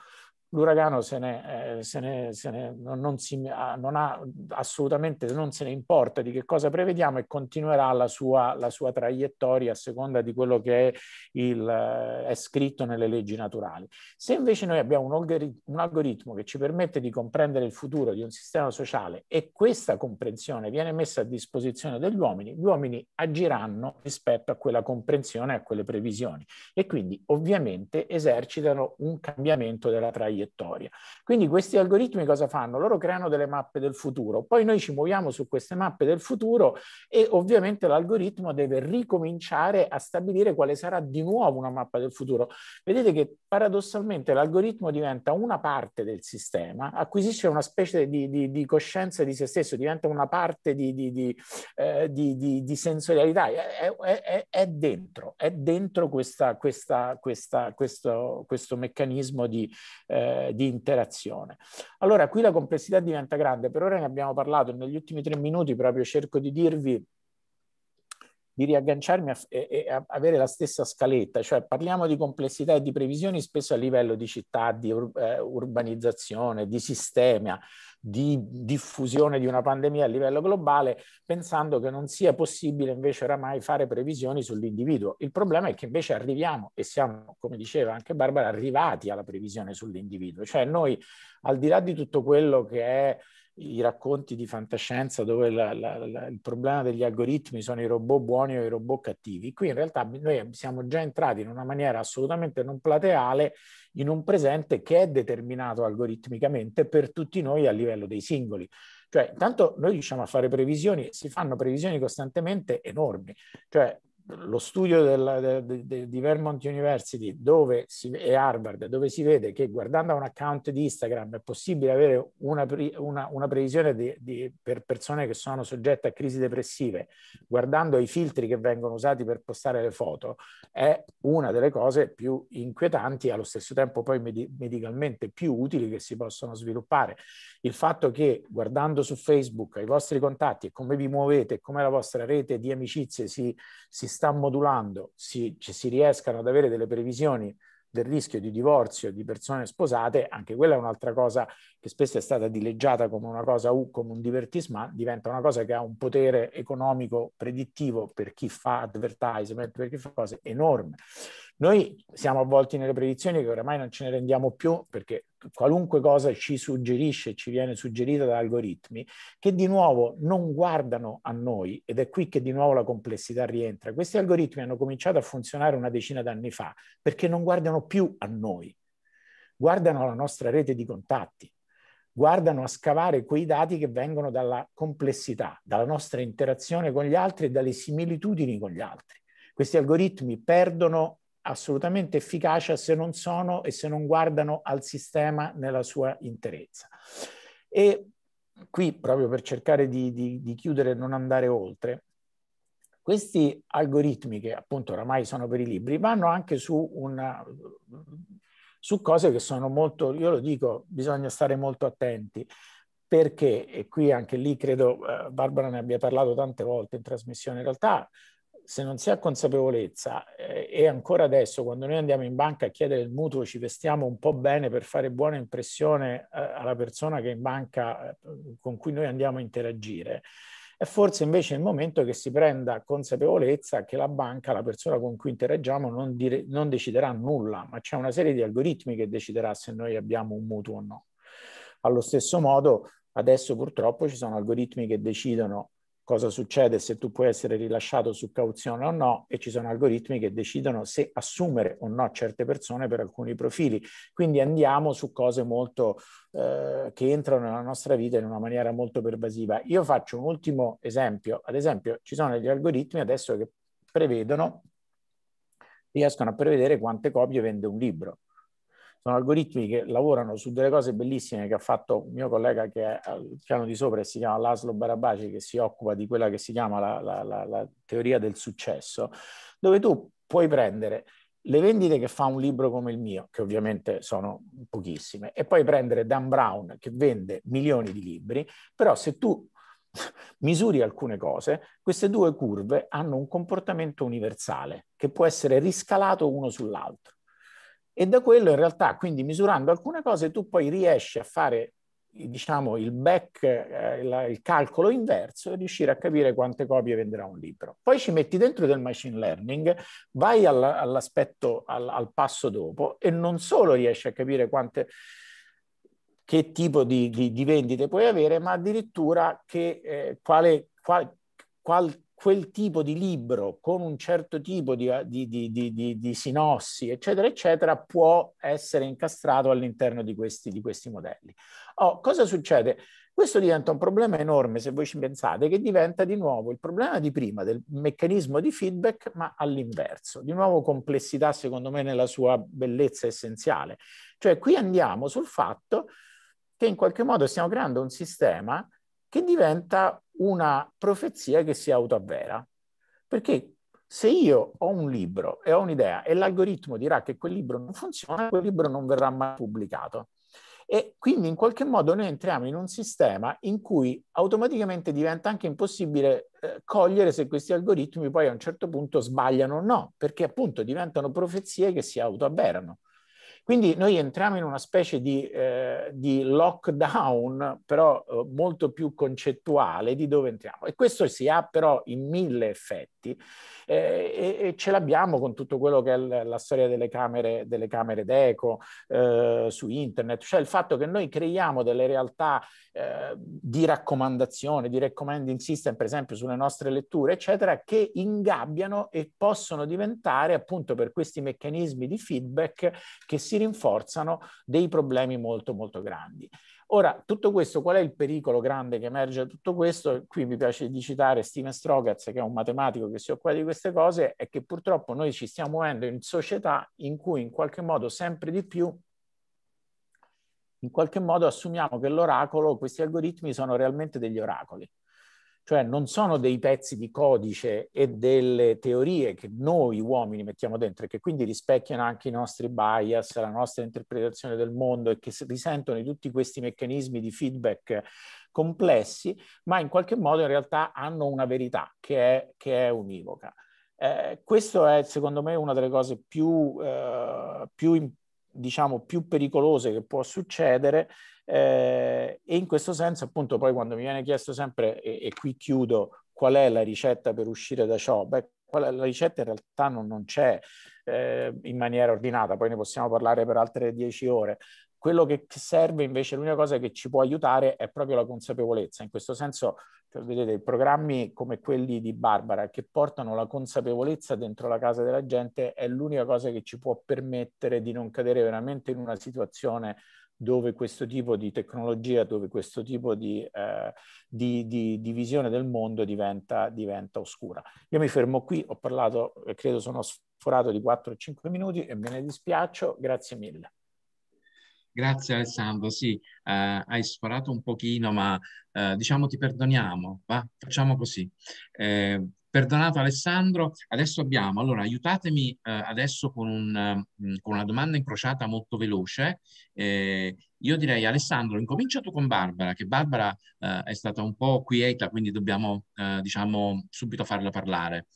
l'uragano se ne, eh, se ne, se ne, non, non, si, ah, non, ha assolutamente, non se ne importa di che cosa prevediamo e continuerà la sua, la sua traiettoria a seconda di quello che è, il, eh, è, scritto nelle leggi naturali. Se invece noi abbiamo un algoritmo, un algoritmo che ci permette di comprendere il futuro di un sistema sociale e questa comprensione viene messa a disposizione degli uomini, gli uomini agiranno rispetto a quella comprensione e a quelle previsioni e quindi ovviamente esercitano un cambiamento della traiettoria traiettoria. Quindi questi algoritmi cosa fanno? Loro creano delle mappe del futuro, poi noi ci muoviamo su queste mappe del futuro e ovviamente l'algoritmo deve ricominciare a stabilire quale sarà di nuovo una mappa del futuro. Vedete che paradossalmente l'algoritmo diventa una parte del sistema, acquisisce una specie di, di, di coscienza di se stesso, diventa una parte di, di eh, sensorialità, è, è, è, dentro, è dentro questa, questa, questa, questo, questo, meccanismo di... Eh, eh, di interazione. Allora qui la complessità diventa grande, per ora ne abbiamo parlato negli ultimi tre minuti, proprio cerco di dirvi di riagganciarmi a, e, e a avere la stessa scaletta, cioè parliamo di complessità e di previsioni spesso a livello di città, di ur, eh, urbanizzazione, di sistema, di diffusione di una pandemia a livello globale, pensando che non sia possibile invece oramai fare previsioni sull'individuo. Il problema è che invece arriviamo e siamo, come diceva anche Barbara, arrivati alla previsione sull'individuo, cioè noi al di là di tutto quello che è i racconti di fantascienza dove la, la, la, il problema degli algoritmi sono i robot buoni o i robot cattivi. Qui in realtà noi siamo già entrati in una maniera assolutamente non plateale in un presente che è determinato algoritmicamente per tutti noi a livello dei singoli. Cioè, intanto noi riusciamo a fare previsioni, si fanno previsioni costantemente enormi. Cioè, lo studio della, de, de, di Vermont University dove si, e Harvard, dove si vede che guardando a un account di Instagram è possibile avere una, una, una previsione di, di, per persone che sono soggette a crisi depressive, guardando ai filtri che vengono usati per postare le foto, è una delle cose più inquietanti e allo stesso tempo poi med- medicalmente più utili che si possono sviluppare. Il fatto che guardando su Facebook i vostri contatti e come vi muovete, come la vostra rete di amicizie si, si sta modulando, si, ci si riescano ad avere delle previsioni del rischio di divorzio di persone sposate, anche quella è un'altra cosa che spesso è stata dileggiata come una cosa U, come un divertisma, diventa una cosa che ha un potere economico predittivo per chi fa advertisement, per chi fa cose enorme. Noi siamo avvolti nelle predizioni che oramai non ce ne rendiamo più perché qualunque cosa ci suggerisce, ci viene suggerita da algoritmi che di nuovo non guardano a noi ed è qui che di nuovo la complessità rientra. Questi algoritmi hanno cominciato a funzionare una decina d'anni fa perché non guardano più a noi, guardano la nostra rete di contatti, guardano a scavare quei dati che vengono dalla complessità, dalla nostra interazione con gli altri e dalle similitudini con gli altri. Questi algoritmi perdono assolutamente efficacia se non sono e se non guardano al sistema nella sua interezza. E qui, proprio per cercare di, di, di chiudere e non andare oltre, questi algoritmi che appunto oramai sono per i libri vanno anche su, una, su cose che sono molto, io lo dico, bisogna stare molto attenti perché, e qui anche lì credo eh, Barbara ne abbia parlato tante volte in trasmissione, in realtà se non si ha consapevolezza eh, e ancora adesso quando noi andiamo in banca a chiedere il mutuo ci vestiamo un po' bene per fare buona impressione eh, alla persona che in banca eh, con cui noi andiamo a interagire, è forse invece il momento che si prenda consapevolezza che la banca, la persona con cui interagiamo, non, dire, non deciderà nulla, ma c'è una serie di algoritmi che deciderà se noi abbiamo un mutuo o no. Allo stesso modo, adesso purtroppo ci sono algoritmi che decidono cosa succede se tu puoi essere rilasciato su cauzione o no e ci sono algoritmi che decidono se assumere o no certe persone per alcuni profili. Quindi andiamo su cose molto eh, che entrano nella nostra vita in una maniera molto pervasiva. Io faccio un ultimo esempio, ad esempio ci sono degli algoritmi adesso che prevedono riescono a prevedere quante copie vende un libro sono algoritmi che lavorano su delle cose bellissime che ha fatto un mio collega che è al piano di sopra e si chiama Laszlo Barabaci, che si occupa di quella che si chiama la, la, la, la teoria del successo, dove tu puoi prendere le vendite che fa un libro come il mio, che ovviamente sono pochissime, e poi prendere Dan Brown che vende milioni di libri, però se tu misuri alcune cose, queste due curve hanno un comportamento universale che può essere riscalato uno sull'altro e da quello in realtà, quindi misurando alcune cose, tu poi riesci a fare diciamo, il back, eh, la, il calcolo inverso e riuscire a capire quante copie venderà un libro. Poi ci metti dentro del machine learning, vai all, all'aspetto, all, al passo dopo e non solo riesci a capire quante che tipo di, di, di vendite puoi avere, ma addirittura che, eh, quale, qual, qual quel tipo di libro con un certo tipo eh, di, di, di, di sinossi, eccetera, eccetera, può essere incastrato all'interno di questi, questi modelli. Oh, cosa succede? Questo diventa un problema enorme, se voi ci pensate, che diventa di nuovo il problema di prima, del meccanismo di feedback, ma all'inverso. Di nuovo complessità, secondo me, nella sua bellezza essenziale. Cioè qui andiamo sul fatto che in qualche modo stiamo creando un sistema che diventa una profezia che si autoavvera. Perché se io ho un libro e ho un'idea e l'algoritmo dirà che quel libro non funziona, quel libro non verrà mai pubblicato. E quindi in qualche modo noi entriamo in un sistema in cui automaticamente diventa anche impossibile eh, cogliere se questi algoritmi poi a un certo punto sbagliano o no, perché appunto diventano profezie che si autoavverano. Quindi noi entriamo in una specie di, eh, di lockdown, però eh, molto più concettuale di dove entriamo. E questo si ha però in mille effetti eh, e, e, ce l'abbiamo con tutto quello che è la storia delle camere, delle camere d'eco eh, su internet, cioè il fatto che noi creiamo delle realtà eh, di raccomandazione, di recommending system, per esempio sulle nostre letture, eccetera, che ingabbiano e possono diventare appunto per questi meccanismi di feedback che si rinforzano dei problemi molto molto grandi. Ora, tutto questo, qual è il pericolo grande che emerge da tutto questo? Qui mi piace di citare Steven Strogatz, che è un matematico che si occupa di queste cose, è che purtroppo noi ci stiamo muovendo in società in cui in qualche modo sempre di più in qualche modo assumiamo che l'oracolo, questi algoritmi sono realmente degli oracoli, cioè non sono dei pezzi di codice e delle teorie che noi uomini mettiamo dentro e che quindi rispecchiano anche i nostri bias, la nostra interpretazione del mondo e che risentono di tutti questi meccanismi di feedback complessi, ma in qualche modo in realtà hanno una verità che è, che è univoca. Eh, questo è secondo me una delle cose più, eh, più importanti diciamo più pericolose che può succedere eh, e in questo senso appunto poi quando mi viene chiesto sempre e, e, qui chiudo qual è la ricetta per uscire da ciò beh la ricetta in realtà non, non c'è eh, in maniera ordinata poi ne possiamo parlare per altre dieci ore quello che serve invece l'unica cosa che ci può aiutare è proprio la consapevolezza in questo senso cioè, vedete, programmi come quelli di Barbara che portano la consapevolezza dentro la casa della gente è l'unica cosa che ci può permettere di non cadere veramente in una situazione dove questo tipo di tecnologia, dove questo tipo di, eh, di, di, di visione del mondo diventa, diventa, oscura. Io mi fermo qui, ho parlato, eh, credo sono sforato di 4-5 minuti e me ne dispiaccio, grazie mille. Grazie Alessandro, sì, eh, hai sparato un pochino, ma eh, diciamo ti perdoniamo, va? Facciamo così. Eh, perdonato Alessandro, adesso abbiamo, allora aiutatemi eh, adesso con, un, mm, con, una domanda incrociata molto veloce. Eh, io direi Alessandro, incomincia tu con Barbara, che Barbara eh, è stata un po' quieta, quindi dobbiamo diciamo subito farla parlare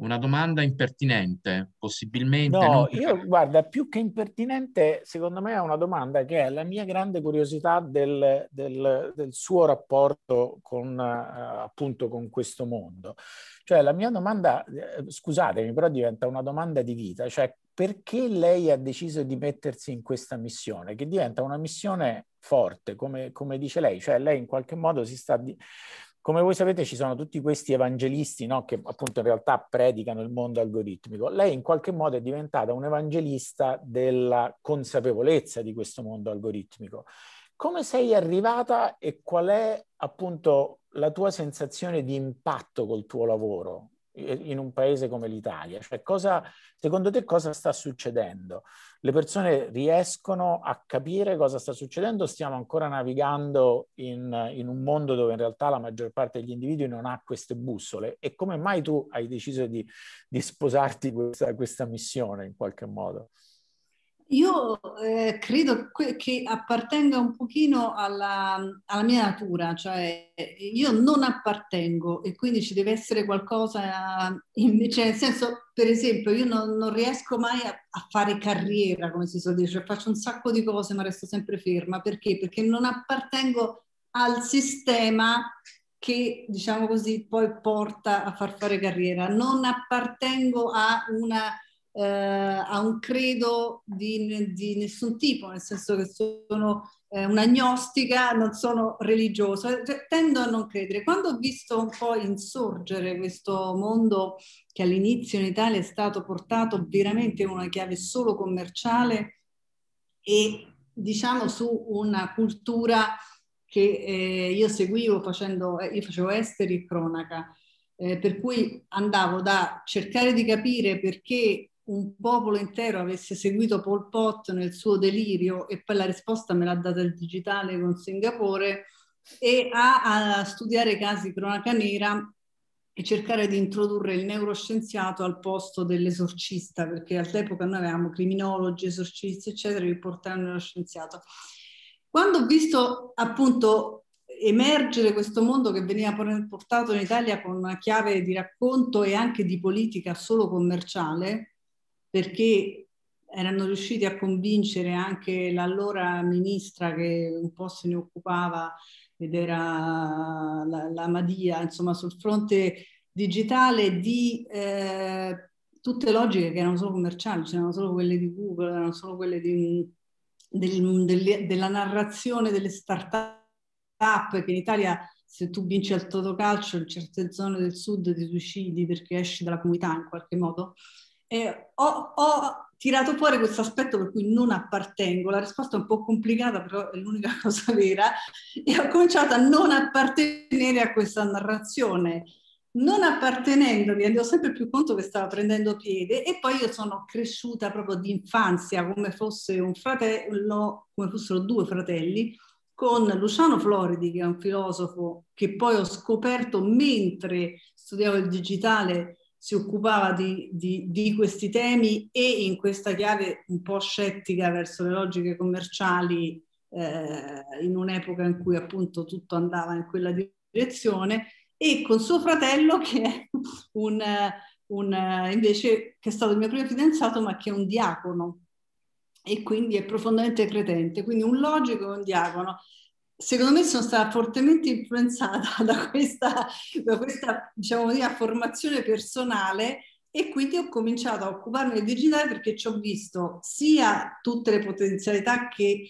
una domanda impertinente, possibilmente. No, non... io guarda, più che impertinente, secondo me è una domanda che è la mia grande curiosità del, del, del suo rapporto con, eh, appunto, con questo mondo. Cioè la mia domanda, eh, scusatemi, però diventa una domanda di vita, cioè perché lei ha deciso di mettersi in questa missione, che diventa una missione forte, come, come dice lei, cioè lei in qualche modo si sta... Di come voi sapete ci sono tutti questi evangelisti no, che appunto in realtà predicano il mondo algoritmico. Lei in qualche modo è diventata un evangelista della consapevolezza di questo mondo algoritmico. Come sei arrivata e qual è appunto la tua sensazione di impatto col tuo lavoro? Eh, in un paese come l'Italia? Cioè, cosa, secondo te cosa sta succedendo? Le persone riescono a capire cosa sta succedendo? Stiamo ancora navigando in, in un mondo dove in realtà la maggior parte degli individui non ha queste bussole? E come mai tu hai deciso di, di sposarti questa, questa missione in qualche modo? Io eh, credo que- che appartenga un pochino alla, alla, mia natura, cioè io non appartengo e quindi ci deve essere qualcosa in cioè nel senso, per esempio, io non, non riesco mai a, a, fare carriera, come si suol dire, cioè, faccio un sacco di cose ma resto sempre ferma, perché? Perché non appartengo al sistema che, diciamo così, poi porta a far fare carriera, non appartengo a una eh, a un credo di, di, nessun tipo, nel senso che sono eh, un'agnostica, non sono religiosa, cioè, tendo a non credere. Quando ho visto un po' insorgere questo mondo che all'inizio in Italia è stato portato veramente in una chiave solo commerciale e diciamo su una cultura che eh, io seguivo facendo, eh, io facevo esteri e cronaca, eh, per cui andavo da cercare di capire perché un popolo intero avesse seguito Pol Pot nel suo delirio e poi la risposta me l'ha data il digitale con Singapore e a, a studiare casi cronaca nera e cercare di introdurre il neuroscienziato al posto dell'esorcista perché all'epoca noi avevamo criminologi, esorcisti eccetera che portavano lo neuroscienziato. Quando ho visto appunto emergere questo mondo che veniva portato in Italia con una chiave di racconto e anche di politica solo commerciale, perché erano riusciti a convincere anche l'allora ministra che un po' se ne occupava ed era la, la Madia, insomma sul fronte digitale di eh, tutte logiche che erano solo commerciali, c'erano cioè solo quelle di Google, erano solo quelle di, del, del, della narrazione delle start-up che in Italia se tu vinci al totocalcio in certe zone del sud ti suicidi perché esci dalla comunità in qualche modo eh, ho, ho, tirato fuori questo aspetto per cui non appartengo, la risposta è un po' complicata, però è l'unica cosa vera, e ho cominciato a non appartenere a questa narrazione. Non appartenendo, mi rendevo sempre più conto che stava prendendo piede e poi io sono cresciuta proprio di infanzia come fosse un fratello, come fossero due fratelli, con Luciano Floridi, che è un filosofo che poi ho scoperto mentre studiavo il digitale si occupava di, di, di, questi temi e in questa chiave un po' scettica verso le logiche commerciali eh, in un'epoca in cui appunto tutto andava in quella direzione e con suo fratello che è un, un invece che è stato il mio primo fidanzato ma che è un diacono e quindi è profondamente credente, quindi un logico e un diacono secondo me sono stata fortemente influenzata da questa, da questa diciamo così, formazione personale e quindi ho cominciato a occuparmi del digitale perché ci ho visto sia tutte le potenzialità che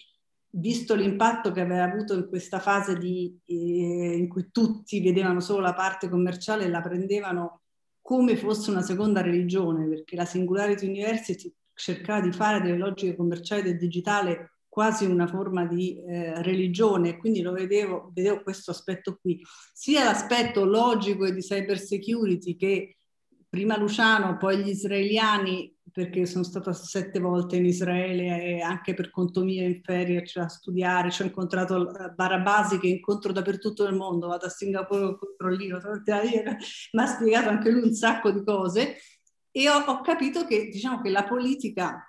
visto l'impatto che aveva avuto in questa fase di, eh, in cui tutti vedevano solo la parte commerciale e la prendevano come fosse una seconda religione, perché la Singularity University cercava di fare delle logiche commerciali del digitale quasi una forma di eh, religione, quindi lo vedevo, vedevo questo aspetto qui, sia l'aspetto logico e di cyber security che prima Luciano, poi gli israeliani, perché sono stata sette volte in Israele e anche per conto mio in ferie cioè, a studiare, ci ho incontrato eh, Barabasi che incontro dappertutto nel mondo, vado a Singapore, incontro lì, mi ha spiegato anche lui un sacco di cose e ho, ho capito che, diciamo, che la politica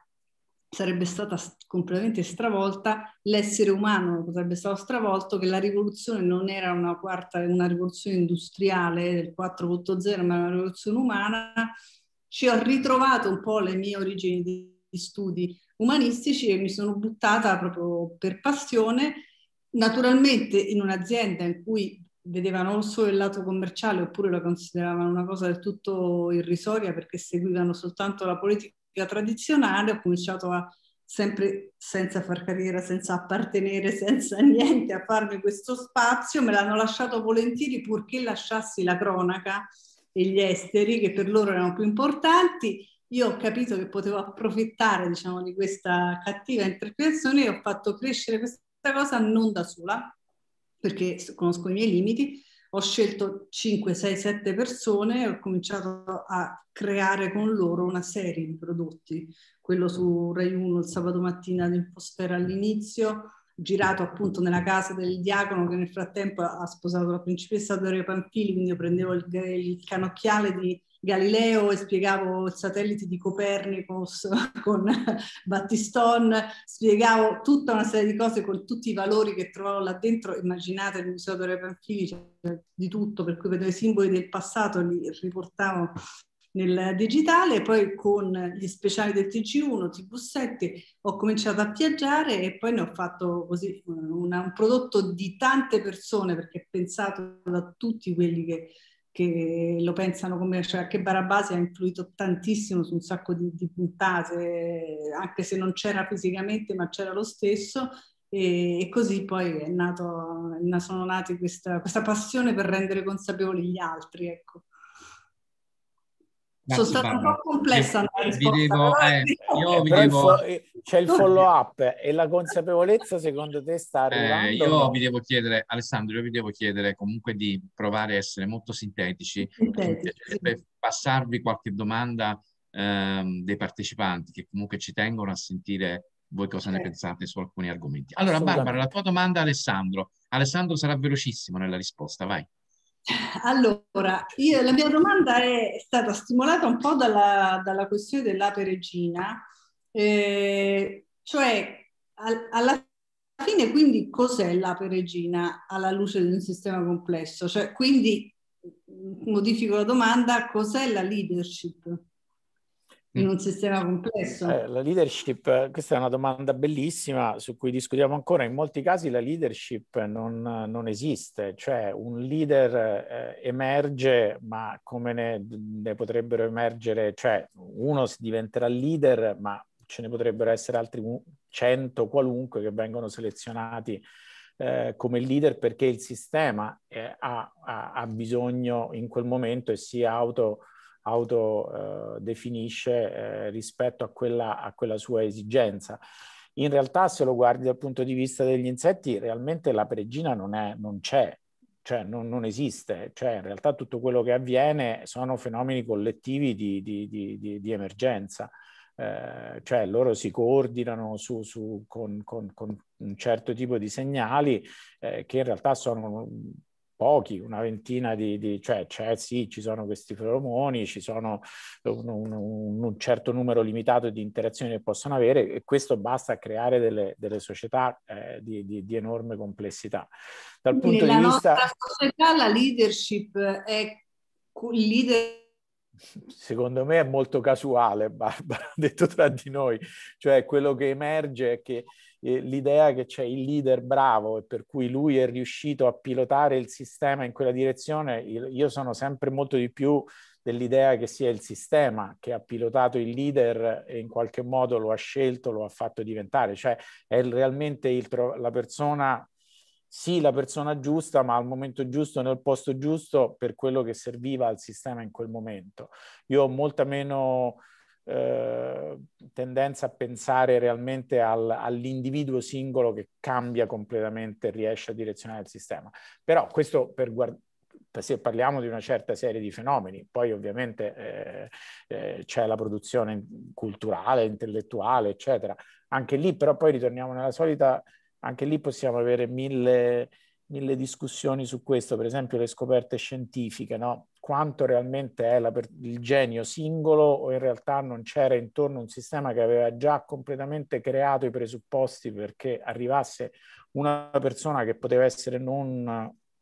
sarebbe stata completamente stravolta, l'essere umano sarebbe stato stravolto, che la rivoluzione non era una, quarta, una rivoluzione industriale del 4.0, ma una rivoluzione umana, ci ho ritrovato un po' le mie origini di, di studi umanistici e mi sono buttata proprio per passione, naturalmente in un'azienda in cui vedevano solo il lato commerciale oppure la consideravano una cosa del tutto irrisoria perché seguivano soltanto la politica musica tradizionale, ho cominciato a sempre senza far carriera, senza appartenere, senza niente, a farmi questo spazio, me l'hanno lasciato volentieri purché lasciassi la cronaca e gli esteri, che per loro erano più importanti. Io ho capito che potevo approfittare, diciamo, di questa cattiva interpretazione e ho fatto crescere questa cosa non da sola, perché conosco i miei limiti, ho scelto 5, 6, 7 persone e ho cominciato a creare con loro una serie di prodotti, quello su Rai 1 il sabato mattina di Impostera all'inizio, girato appunto nella casa del diacono che nel frattempo ha sposato la principessa Doria Panfili, quindi io prendevo il, il canocchiale di Galileo e spiegavo i satelliti di Copernicus con Battiston, spiegavo tutta una serie di cose con tutti i valori che trovavo là dentro. Immaginate il Museo Doria Panfili, cioè, di tutto, per cui vedo i simboli del passato, li riportavo nel digitale, poi con gli speciali del TG1, TV7 ho cominciato a viaggiare e poi ne ho fatto così eh, una, un prodotto di tante persone perché è pensato da tutti quelli che, che lo pensano come, cioè anche Barabasi ha influito tantissimo su un sacco di, di puntate, anche se non c'era fisicamente ma c'era lo stesso e, così poi è nato, sono nati questa, questa passione per rendere consapevoli gli altri. Ecco sono stata un po' complessa vi devo, eh, io vi devo... Eh, c'è il follow up e la consapevolezza secondo te sta arrivando? Eh, io vi devo chiedere Alessandro io vi devo chiedere comunque di provare a essere molto sintetici, sintetici. per passarvi qualche domanda ehm, dei partecipanti che comunque ci tengono a sentire voi cosa ne pensate su alcuni argomenti allora Barbara la tua domanda Alessandro Alessandro sarà velocissimo nella risposta vai allora, io, la mia domanda è stata stimolata un po' dalla, dalla questione dell'ape regina, eh, cioè al, alla fine quindi cos'è l'ape regina alla luce di un sistema complesso? Cioè, quindi modifico la domanda, cos'è la leadership? in mm. un sistema complesso. Eh, la leadership, questa è una domanda bellissima su cui discutiamo ancora. In molti casi la leadership non, non esiste, cioè un leader eh, emerge, ma come ne, ne, potrebbero emergere, cioè uno diventerà leader, ma ce ne potrebbero essere altri 100 qualunque che vengono selezionati. Eh, come leader perché il sistema eh, ha, ha, ha, bisogno in quel momento e si auto autodefinisce eh, eh, rispetto a quella, a quella sua esigenza. In realtà, se lo guardi dal punto di vista degli insetti, realmente la peregina non, è, non c'è, cioè non, non, esiste, cioè in realtà tutto quello che avviene sono fenomeni collettivi di, di, di, di emergenza, eh, cioè loro si coordinano su, su, con, con, con, un certo tipo di segnali eh, che in realtà sono pochi, una ventina di, di cioè, cioè, sì, ci sono questi feromoni, ci sono un, un, un, certo numero limitato di interazioni che possono avere e questo basta a creare delle, delle società eh, di, di, di, enorme complessità. Dal Quindi punto di vista... Nella società la leadership è leader secondo me è molto casuale, Barbara, detto tra di noi, cioè quello che emerge è che l'idea che c'è il leader bravo e per cui lui è riuscito a pilotare il sistema in quella direzione, io sono sempre molto di più dell'idea che sia il sistema che ha pilotato il leader e in qualche modo lo ha scelto, lo ha fatto diventare, cioè è realmente il, la persona, sì la persona giusta, ma al momento giusto, nel posto giusto per quello che serviva al sistema in quel momento. Io ho molta meno eh, tendenza a pensare realmente al, all'individuo singolo che cambia completamente e riesce a direzionare il sistema. Però questo per guardare se parliamo di una certa serie di fenomeni, poi ovviamente eh, eh, c'è la produzione culturale, intellettuale, eccetera. Anche lì però poi ritorniamo nella solita, anche lì possiamo avere mille, mille discussioni su questo, per esempio le scoperte scientifiche, no? quanto realmente è la, il genio singolo o in realtà non c'era intorno un sistema che aveva già completamente creato i presupposti perché arrivasse una persona che poteva essere non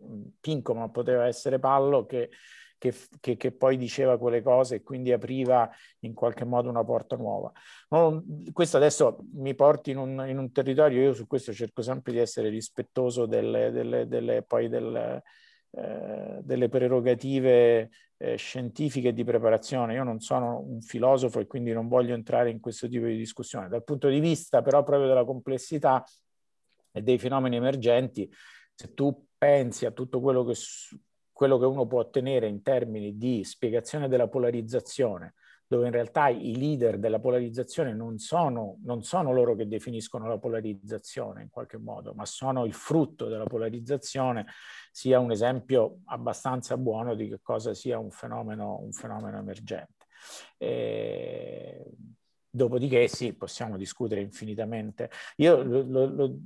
mm, Pinco ma poteva essere Pallo che, che, che, che, poi diceva quelle cose e quindi apriva in qualche modo una porta nuova. Non, mm, questo adesso mi porti in un, in un, territorio, io su questo cerco sempre di essere rispettoso delle, delle, delle, poi del, eh, delle prerogative eh, scientifiche di preparazione. Io non sono un filosofo e quindi non voglio entrare in questo tipo di discussione. Dal punto di vista però proprio della complessità e dei fenomeni emergenti, se tu pensi a tutto quello che, quello che uno può ottenere in termini di spiegazione della polarizzazione, dove in realtà i leader della polarizzazione non sono, non sono loro che definiscono la polarizzazione in qualche modo, ma sono il frutto della polarizzazione, sia un esempio abbastanza buono di che cosa sia un fenomeno, un fenomeno emergente. E... Ehm, dopodiché sì, possiamo discutere infinitamente. Io lo, lo,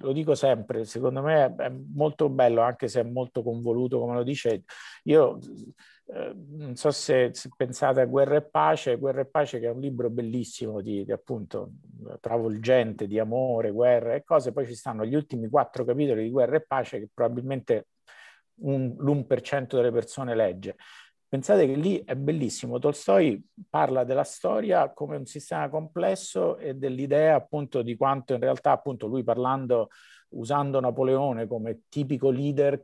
lo, dico sempre, secondo me è molto bello, anche se è molto convoluto come lo dice, io Ehm, non so se, se, pensate a Guerra e Pace, Guerra e Pace che è un libro bellissimo di, di appunto travolgente di amore, guerra e cose, poi ci stanno gli ultimi quattro capitoli di Guerra e Pace che probabilmente un, l'1% delle persone legge. Pensate che lì è bellissimo, Tolstoi parla della storia come un sistema complesso e dell'idea appunto di quanto in realtà appunto lui parlando usando Napoleone come tipico leader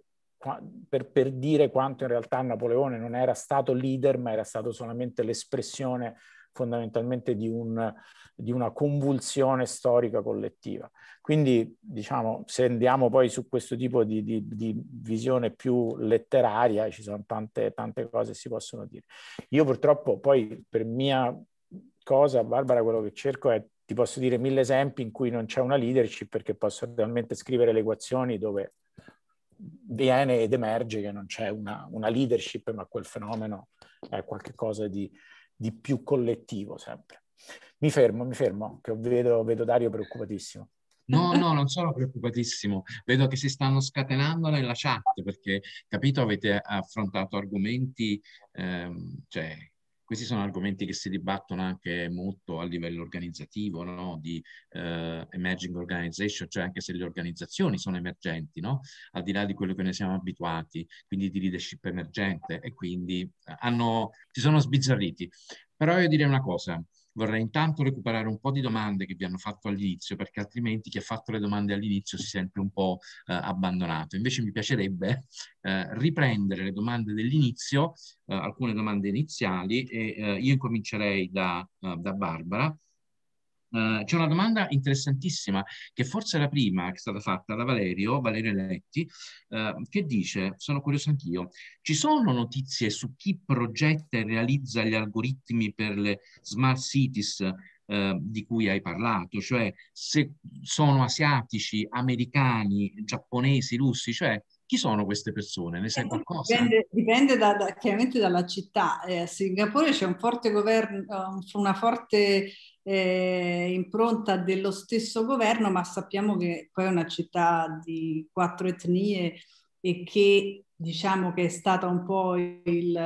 per, per, dire quanto in realtà Napoleone non era stato leader, ma era stato solamente l'espressione fondamentalmente di, un, di una convulsione storica collettiva. Quindi, diciamo, se andiamo poi su questo tipo di, di, di visione più letteraria, ci sono tante, tante cose che si possono dire. Io purtroppo poi per mia cosa, Barbara, quello che cerco è ti posso dire mille esempi in cui non c'è una leadership perché posso realmente scrivere le equazioni dove viene ed emerge che non c'è una, una leadership, ma quel fenomeno è qualcosa di, di, più collettivo sempre. Mi fermo, mi fermo, che vedo, vedo Dario preoccupatissimo. No, no, non sono preoccupatissimo. Vedo che si stanno scatenando nella chat perché, capito, avete affrontato argomenti, ehm, cioè, questi sono argomenti che si dibattono anche molto a livello organizzativo, no? di eh, emerging organization, cioè anche se le organizzazioni sono emergenti, no? al di là di quello che ne siamo abituati, quindi di leadership emergente e quindi eh, hanno, si sono sbizzarriti. Però io direi una cosa, Vorrei intanto recuperare un po' di domande che vi hanno fatto all'inizio, perché altrimenti chi ha fatto le domande all'inizio si sente un po' eh, abbandonato. Invece mi piacerebbe eh, riprendere le domande dell'inizio, eh, alcune domande iniziali, e eh, io incomincerei da, eh, da Barbara, eh, c'è una domanda interessantissima, che forse è la prima che è stata fatta da Valerio, Valerio Eletti, uh, che dice, sono curioso anch'io, ci sono notizie su chi progetta e realizza gli algoritmi per le smart cities uh, di cui hai parlato? Cioè se sono asiatici, americani, giapponesi, russi? Cioè chi sono queste persone? Ne eh, sai qualcosa? Dipende, dipende da, da, chiaramente dalla città. Eh, a Singapore c'è un forte governo, eh, una forte eh, impronta dello stesso governo, ma sappiamo che poi è una città di quattro etnie e che diciamo che è stata un po' il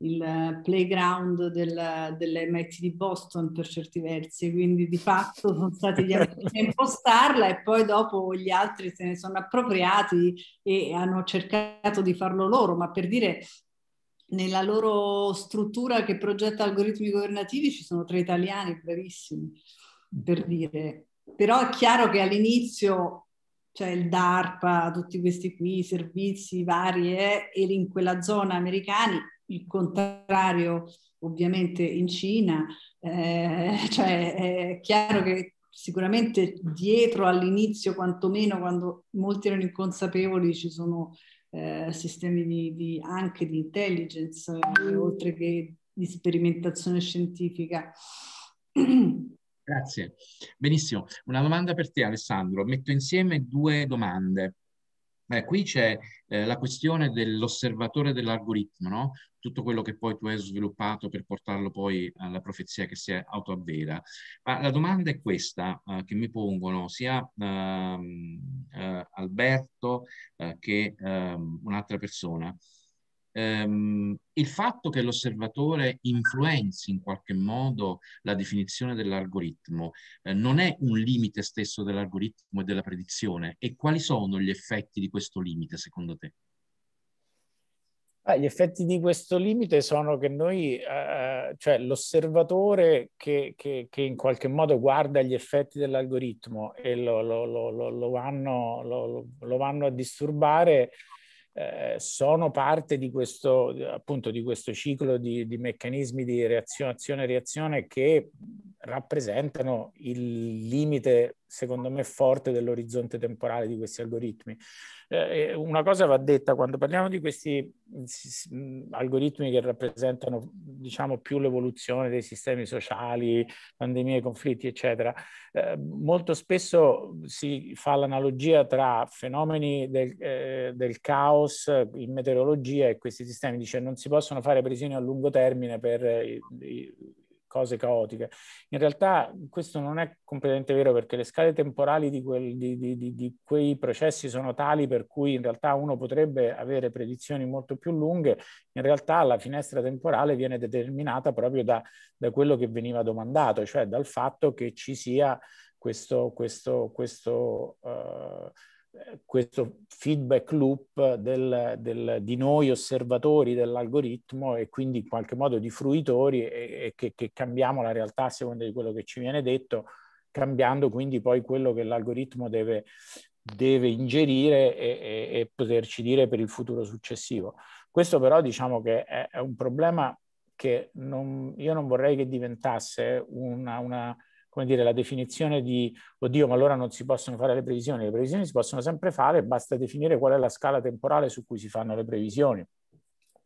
il playground del, dell'MIT di Boston per certi versi, quindi di fatto sono stati gli americani a impostarla e poi dopo gli altri se ne sono appropriati e hanno cercato di farlo loro, ma per dire nella loro struttura che progetta algoritmi governativi ci sono tre italiani bravissimi, per dire. Però è chiaro che all'inizio cioè il DARPA, tutti questi qui, servizi vari, eh, e in quella zona americani il contrario ovviamente in Cina, eh, cioè è chiaro che sicuramente dietro all'inizio, quantomeno quando molti erano inconsapevoli, ci sono eh, sistemi di, di, anche di intelligence, eh, oltre che di sperimentazione scientifica. Grazie. Benissimo. Una domanda per te Alessandro. Metto insieme due domande. Beh, qui c'è eh, la questione dell'osservatore dell'algoritmo, no? tutto quello che poi tu hai sviluppato per portarlo poi alla profezia che si autoavvera. Ma la domanda è questa eh, che mi pongono sia ehm, eh, Alberto eh, che ehm, un'altra persona ehm, il fatto che l'osservatore influenzi in qualche modo la definizione dell'algoritmo eh, non è un limite stesso dell'algoritmo e della predizione. E quali sono gli effetti di questo limite, secondo te? Ah, gli effetti di questo limite sono che noi, eh, eh cioè l'osservatore che, che, che, in qualche modo guarda gli effetti dell'algoritmo e lo, lo, lo, vanno, lo, vanno, a disturbare, eh, sono parte di questo, appunto, di questo ciclo di, di meccanismi di reazione reazione che rappresentano il limite secondo me, forte dell'orizzonte temporale di questi algoritmi. Eh, una cosa va detta, quando parliamo di questi mm, mm, algoritmi che rappresentano, diciamo, più l'evoluzione dei sistemi sociali, pandemie, conflitti, eccetera, eh, molto spesso si fa l'analogia tra fenomeni del, eh, del caos in meteorologia e questi sistemi, dice non si possono fare previsioni a lungo termine per... Eh, I, cose caotiche. In realtà questo non è completamente vero perché le scale temporali di, quel, di, di, di, quei processi sono tali per cui in realtà uno potrebbe avere predizioni molto più lunghe, in realtà la finestra temporale viene determinata proprio da, da quello che veniva domandato, cioè dal fatto che ci sia questo... questo, questo uh, questo feedback loop del, del, di noi osservatori dell'algoritmo e quindi in qualche modo di fruitori e, e che, che, cambiamo la realtà a seconda di quello che ci viene detto, cambiando quindi poi quello che l'algoritmo deve, deve ingerire e, e, e, poterci dire per il futuro successivo. Questo però diciamo che è, è un problema che non, io non vorrei che diventasse una, una come dire, la definizione di, oddio, ma allora non si possono fare le previsioni, le previsioni si possono sempre fare, basta definire qual è la scala temporale su cui si fanno le previsioni.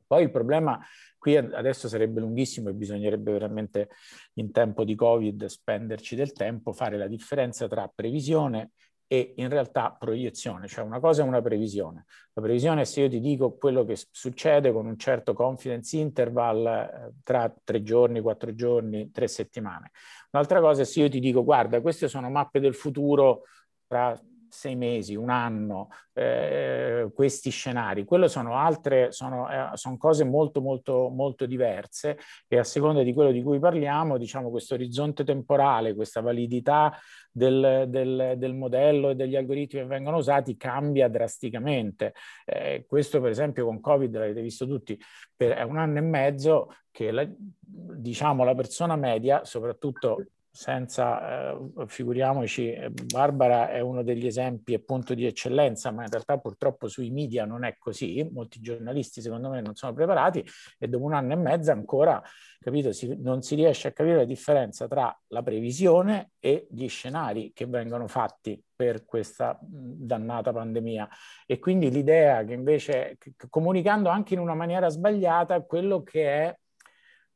Poi il problema qui adesso sarebbe lunghissimo e bisognerebbe veramente in tempo di Covid spenderci del tempo, fare la differenza tra previsione e in realtà proiezione, cioè una cosa è una previsione. La previsione è se io ti dico quello che succede con un certo confidence interval eh, tra tre giorni, quattro giorni, tre settimane. Un'altra cosa è se io ti dico guarda, queste sono mappe del futuro tra sei mesi, un anno, eh, questi scenari. Quello sono altre, sono, eh, sono, cose molto, molto, molto diverse e a seconda di quello di cui parliamo, diciamo, questo orizzonte temporale, questa validità del, del, del modello e degli algoritmi che vengono usati cambia drasticamente. Eh, questo, per esempio, con Covid l'avete visto tutti, per un anno e mezzo che la, diciamo la persona media, soprattutto senza, eh, figuriamoci, eh, Barbara è uno degli esempi appunto di eccellenza, ma in realtà purtroppo sui media non è così, molti giornalisti secondo me non sono preparati e dopo un anno e mezzo ancora, capito, si, non si riesce a capire la differenza tra la previsione e gli scenari che vengono fatti per questa dannata pandemia. E quindi l'idea che invece, comunicando anche in una maniera sbagliata, quello che è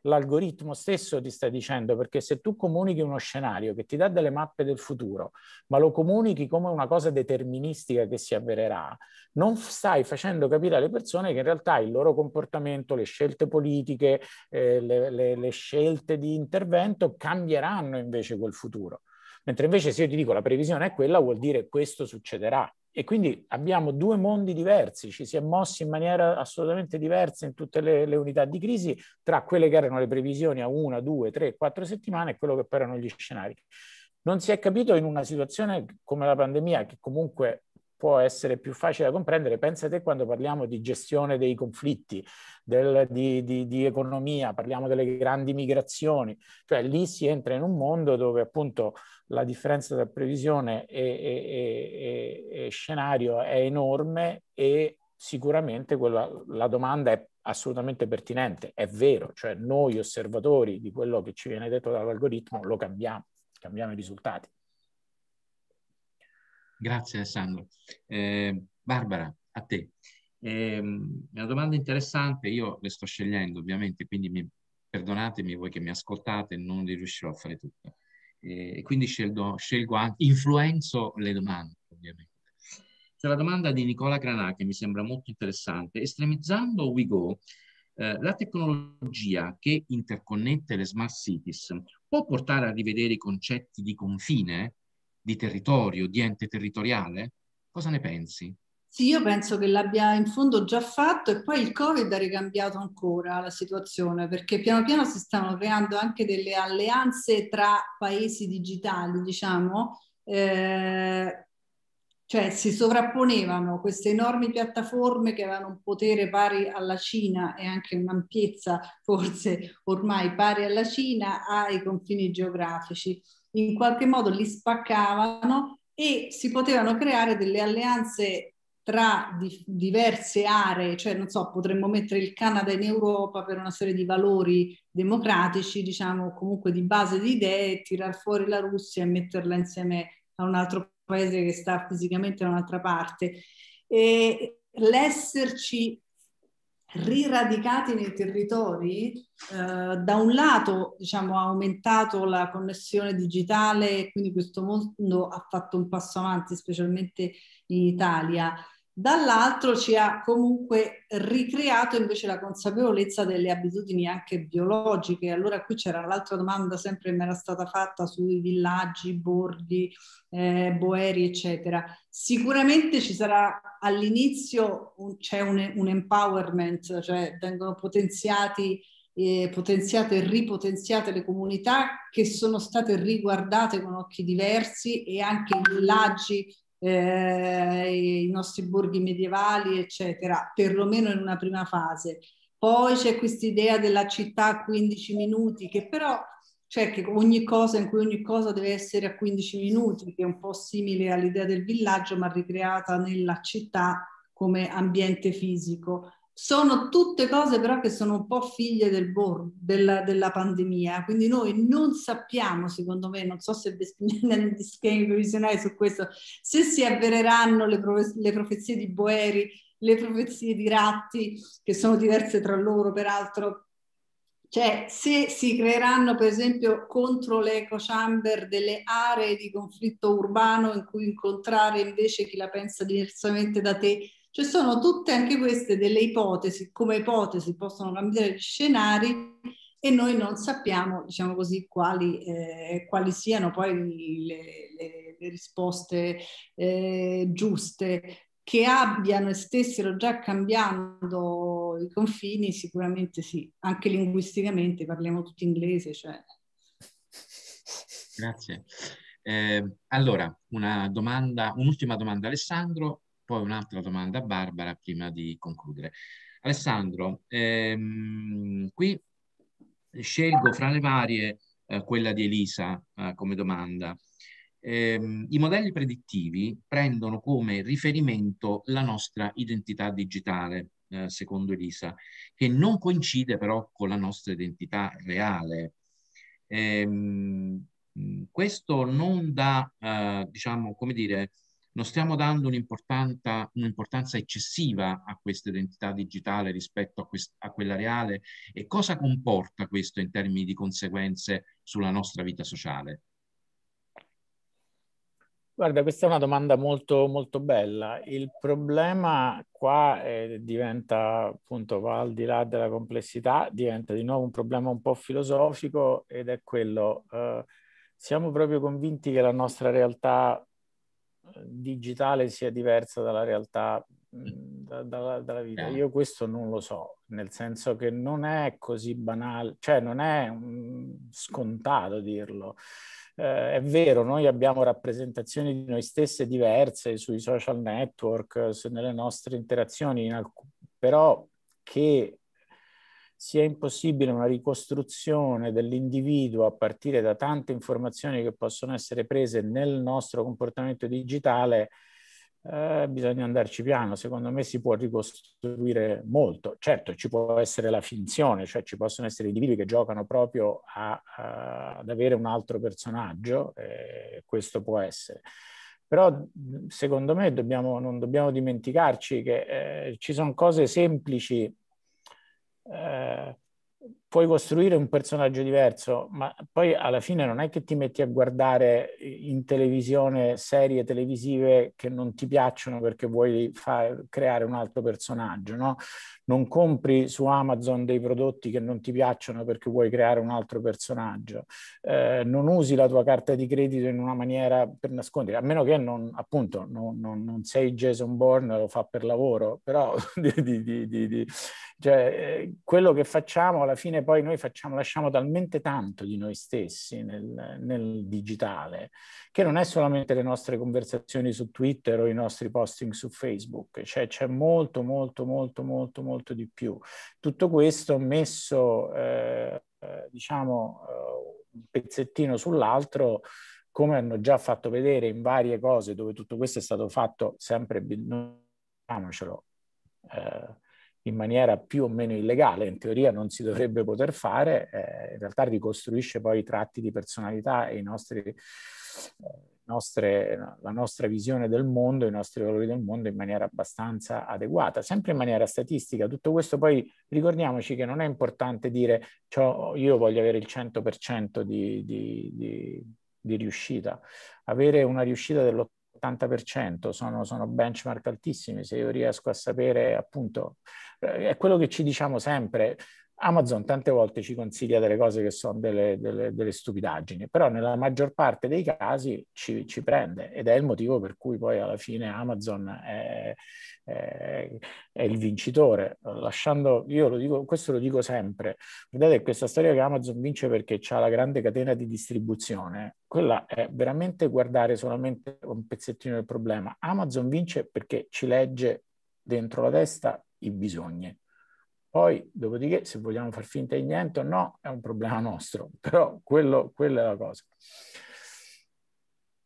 l'algoritmo stesso ti sta dicendo, perché se tu comunichi uno scenario che ti dà delle mappe del futuro, ma lo comunichi come una cosa deterministica che si avvererà, non stai facendo capire alle persone che in realtà il loro comportamento, le scelte politiche, eh, le, le, le scelte di intervento cambieranno invece quel futuro. Mentre invece se io ti dico la previsione è quella, vuol dire questo succederà. E quindi abbiamo due mondi diversi, ci si è mossi in maniera assolutamente diversa in tutte le, le unità di crisi, tra quelle che erano le previsioni a una, due, tre, quattro settimane e quello che poi erano gli scenari. Non si è capito in una situazione come la pandemia, che comunque può essere più facile da comprendere. Pensate quando parliamo di gestione dei conflitti, del, di, di, di, economia, parliamo delle grandi migrazioni, cioè lì si entra in un mondo dove appunto la differenza tra previsione e, e, e, e scenario è enorme e sicuramente quella, la domanda è assolutamente pertinente, è vero, cioè noi osservatori di quello che ci viene detto dall'algoritmo lo cambiamo, cambiamo i risultati. Grazie Alessandro. Eh, Barbara, a te. Eh, una domanda interessante, io le sto scegliendo ovviamente, quindi mi, perdonatemi voi che mi ascoltate, non riuscirò a fare tutto e quindi scelgo, scelgo anche, influenzo le domande ovviamente. C'è la domanda di Nicola Granà che mi sembra molto interessante. Estremizzando WeGo, eh, la tecnologia che interconnette le smart cities può portare a rivedere i concetti di confine, di territorio, di ente territoriale? Cosa ne pensi? Sì, io penso che l'abbia in fondo già fatto e poi il Covid ha ricambiato ancora la situazione perché piano piano si stanno creando anche delle alleanze tra paesi digitali, diciamo, eh, cioè si sovrapponevano queste enormi piattaforme che avevano un potere pari alla Cina e anche un'ampiezza forse ormai pari alla Cina ai confini geografici. In qualche modo li spaccavano e si potevano creare delle alleanze tra di, diverse aree, cioè non so, potremmo mettere il Canada in Europa per una serie di valori democratici, diciamo comunque di base di idee, tirar fuori la Russia e metterla insieme a un altro paese che sta fisicamente da un'altra parte. E l'esserci riradicati nei territori, eh, da un lato diciamo, ha aumentato la connessione digitale, quindi questo mondo ha fatto un passo avanti, specialmente in Italia, dall'altro ci ha comunque ricreato invece la consapevolezza delle abitudini anche biologiche. Allora qui c'era l'altra domanda sempre che mi era stata fatta sui villaggi, borghi, eh, boeri, eccetera. Sicuramente ci sarà all'inizio un, c'è un, un, empowerment, cioè vengono potenziati eh, potenziate e ripotenziate le comunità che sono state riguardate con occhi diversi e anche i villaggi eh, i nostri borghi medievali, eccetera, perlomeno in una prima fase. Poi c'è questa idea della città a 15 minuti, che però cioè che ogni cosa in cui ogni cosa deve essere a 15 minuti, che è un po' simile all'idea del villaggio, ma ricreata nella città come ambiente fisico. Sono tutte cose però che sono un po' figlie del bor- della, della, pandemia, quindi noi non sappiamo, secondo me, non so se nel disegno previsionale su questo, se si avvereranno le, pro- le profezie di Boeri, le profezie di Ratti, che sono diverse tra loro peraltro, cioè se si creeranno per esempio contro l'eco chamber delle aree di conflitto urbano in cui incontrare invece chi la pensa diversamente da te cioè sono tutte anche queste delle ipotesi, come ipotesi possono cambiare gli scenari e noi non sappiamo, diciamo così, quali, eh, quali siano poi le, le, le risposte eh, giuste che abbiano e stessero già cambiando i confini, sicuramente sì, anche linguisticamente parliamo tutti inglese. Cioè. Grazie. Eh, allora, una domanda, un'ultima domanda Alessandro, poi un'altra domanda a Barbara prima di concludere. Alessandro, ehm, qui scelgo fra le varie eh, quella di Elisa eh, come domanda. Eh, I modelli predittivi prendono come riferimento la nostra identità digitale, eh, secondo Elisa, che non coincide però con la nostra identità reale. Ehm, questo non dà, eh, diciamo, come dire, non stiamo dando un'importanza eccessiva a questa identità digitale rispetto a, a, quella reale e cosa comporta questo in termini di conseguenze sulla nostra vita sociale? Guarda, questa è una domanda molto, molto bella. Il problema qua eh, diventa, appunto, va al di là della complessità, diventa di nuovo un problema un po' filosofico ed è quello, eh, siamo proprio convinti che la nostra realtà digitale sia diversa dalla realtà, mm, mm. da, dalla, dalla, vita. Io questo non lo so, nel senso che non è così banale, cioè non è scontato dirlo. Eh, è vero, noi abbiamo rappresentazioni di noi stesse diverse sui social network, nelle nostre interazioni, in alc- però che sia impossibile una ricostruzione dell'individuo a partire da tante informazioni che possono essere prese nel nostro comportamento digitale, eh, bisogna andarci piano, secondo me si può ricostruire molto. Certo, ci può essere la finzione, cioè ci possono essere individui che giocano proprio a, a, ad avere un altro personaggio, eh, questo può essere. Però secondo me dobbiamo, non dobbiamo dimenticarci che eh, ci sono cose semplici uh, puoi costruire un personaggio diverso, ma poi alla fine non è che ti metti a guardare in televisione serie televisive che non ti piacciono perché vuoi far, creare un altro personaggio, no? Non compri su Amazon dei prodotti che non ti piacciono perché vuoi creare un altro personaggio, eh, non usi la tua carta di credito in una maniera per nascondere, a meno che non, appunto, non, non, non sei Jason Bourne, lo fa per lavoro, però di, di, di, cioè, eh, quello che facciamo alla fine fine poi noi facciamo, lasciamo talmente tanto di noi stessi nel, nel digitale, che non è solamente le nostre conversazioni su Twitter o i nostri posting su Facebook, cioè c'è molto, molto, molto, molto, molto di più. Tutto questo messo, eh, eh diciamo, eh, un pezzettino sull'altro, come hanno già fatto vedere in varie cose dove tutto questo è stato fatto sempre, non diciamocelo, eh, in maniera più o meno illegale, in teoria non si dovrebbe poter fare, eh, in realtà ricostruisce poi i tratti di personalità e i nostri, eh, nostre, la nostra visione del mondo, i nostri valori del mondo in maniera abbastanza adeguata, sempre in maniera statistica. Tutto questo poi ricordiamoci che non è importante dire ciò, io voglio avere il 100% di, di, di, di riuscita, avere una riuscita dell'80% 80%, sono, sono, benchmark altissimi, se io riesco a sapere appunto, eh, è quello che ci diciamo sempre, Amazon tante volte ci consiglia delle cose che sono delle, delle, delle stupidaggini, però nella maggior parte dei casi ci, ci, prende ed è il motivo per cui poi alla fine Amazon è, è, è il vincitore. Lasciando, io lo dico, questo lo dico sempre, vedete questa storia che Amazon vince perché ha la grande catena di distribuzione, quella è veramente guardare solamente un pezzettino del problema. Amazon vince perché ci legge dentro la testa i bisogni poi, dopodiché, se vogliamo far finta di niente o no, è un problema nostro, però quello, quella è la cosa.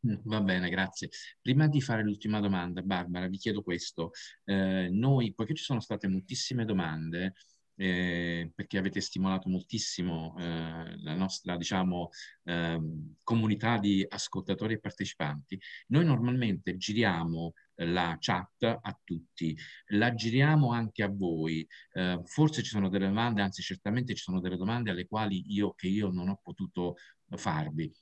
Mm, va bene, grazie. Prima di fare l'ultima domanda, Barbara, vi chiedo questo. Eh, noi, poiché ci sono state moltissime domande, eh, perché avete stimolato moltissimo eh, la nostra diciamo, eh, comunità di ascoltatori e partecipanti. Noi normalmente giriamo la chat a tutti, la giriamo anche a voi, eh, forse ci sono delle domande, anzi certamente ci sono delle domande alle quali io, che io non ho potuto farvi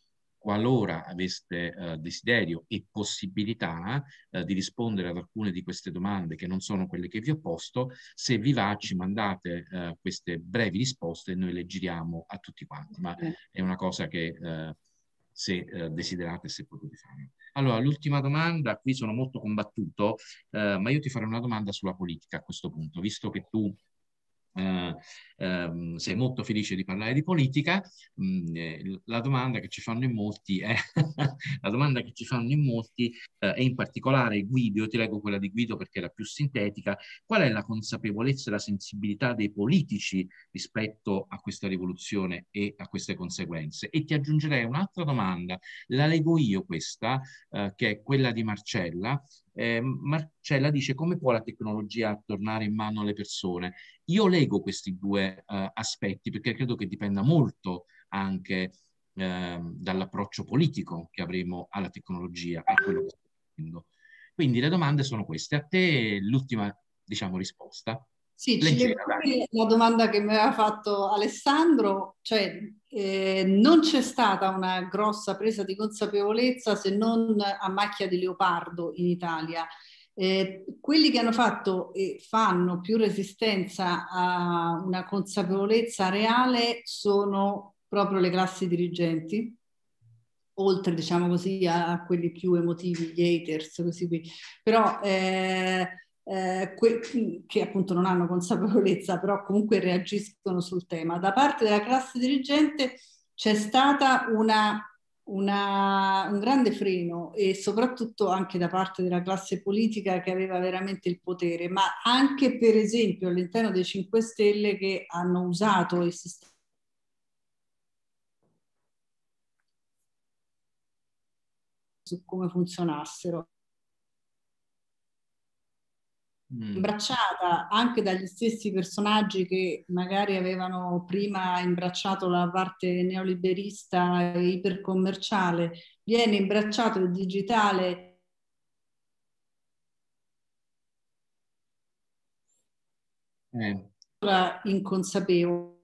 qualora aveste eh, desiderio e possibilità eh, di rispondere ad alcune di queste domande che non sono quelle che vi ho posto, se vi va ci mandate eh, queste brevi risposte e noi le giriamo a tutti quanti, ma è una cosa che eh, se eh, desiderate, se potete fare. Allora, l'ultima domanda, qui sono molto combattuto, eh, ma io ti farei una domanda sulla politica a questo punto, visto che tu eh, ehm, sei molto felice di parlare di politica, mh, mm, eh, la domanda che ci fanno in molti è, la domanda che ci fanno in molti eh, è in particolare Guido, io ti leggo quella di Guido perché è la più sintetica, qual è la consapevolezza e la sensibilità dei politici rispetto a questa rivoluzione e a queste conseguenze? E ti aggiungerei un'altra domanda, la leggo io questa, eh, che è quella di Marcella, eh, Marcella dice come può la tecnologia tornare in mano alle persone? Io leggo questi due eh, aspetti perché credo che dipenda molto anche eh, dall'approccio politico che avremo alla tecnologia, a quello che sto facendo. Quindi le domande sono queste. A te l'ultima, diciamo, risposta. Sì, La domanda che mi aveva fatto Alessandro, cioè eh, non c'è stata una grossa presa di consapevolezza se non a macchia di leopardo in Italia. Eh, quelli che hanno fatto e fanno più resistenza a una consapevolezza reale sono proprio le classi dirigenti, oltre diciamo così a, quelli più emotivi, gli haters, così qui. Però eh, eh, que- che appunto non hanno consapevolezza, però comunque reagiscono sul tema. Da parte della classe dirigente c'è stata una, una, un grande freno e soprattutto anche da parte della classe politica che aveva veramente il potere, ma anche per esempio all'interno dei 5 Stelle che hanno usato il sistema su come funzionassero Mm. imbracciata anche dagli stessi personaggi che magari avevano prima imbracciato la parte neoliberista e ipercommerciale, viene imbracciato il digitale eh. inconsapevole.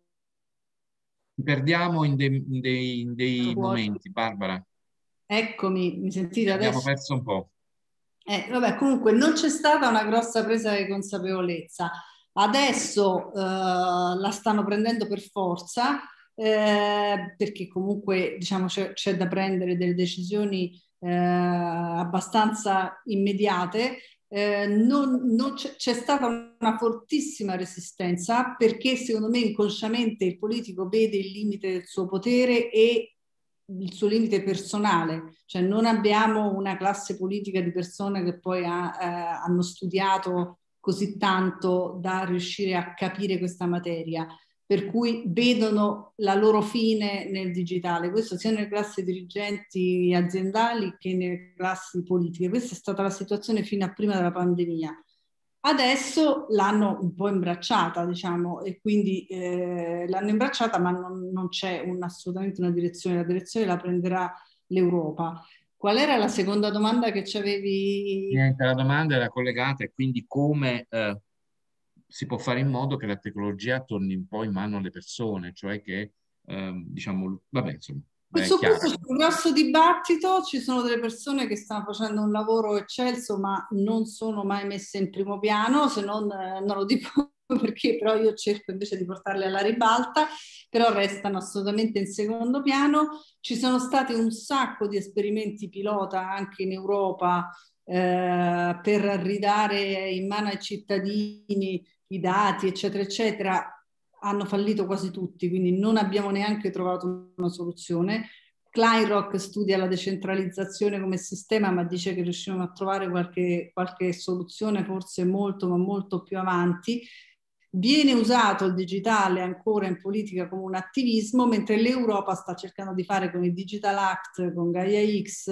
perdiamo in, de, in dei, in dei momenti, Barbara. Eccomi, mi sentite adesso? Abbiamo perso un po'. Eh, vabbè, comunque non c'è stata una grossa presa di consapevolezza. Adesso eh, la stanno prendendo per forza eh, perché comunque diciamo, c'è, c'è, da prendere delle decisioni eh, abbastanza immediate. Eh, non, non c'è, c'è, stata una fortissima resistenza perché secondo me inconsciamente il politico vede il limite del suo potere e il suo limite personale, cioè non abbiamo una classe politica di persone che poi ha, eh, hanno studiato così tanto da riuscire a capire questa materia, per cui vedono la loro fine nel digitale, questo sia nelle classi dirigenti aziendali che nelle classi politiche. Questa è stata la situazione fino a prima della pandemia. Adesso l'hanno un po' imbracciata, diciamo, e quindi eh, l'hanno imbracciata, ma non, non c'è un, assolutamente una direzione, la direzione la prenderà l'Europa. Qual era la seconda domanda che ci avevi? Niente, la domanda era collegata e quindi come eh, si può fare in modo che la tecnologia torni un po' in mano alle persone, cioè che, eh, diciamo, vabbè, insomma, su questo c'è un grosso dibattito ci sono delle persone che stanno facendo un lavoro eccelso ma non sono mai messe in primo piano, se non, eh, non lo dico perché però io cerco invece di portarle alla ribalta, però restano assolutamente in secondo piano. Ci sono stati un sacco di esperimenti pilota anche in Europa eh, per ridare in mano ai cittadini i dati, eccetera, eccetera, hanno fallito quasi tutti, quindi non abbiamo neanche trovato una soluzione. Kleinrock studia la decentralizzazione come sistema, ma dice che riusciremo a trovare qualche, qualche soluzione forse molto, ma molto più avanti. Viene usato il digitale ancora in politica come un attivismo, mentre l'Europa sta cercando di fare con il Digital Act, con Gaia X,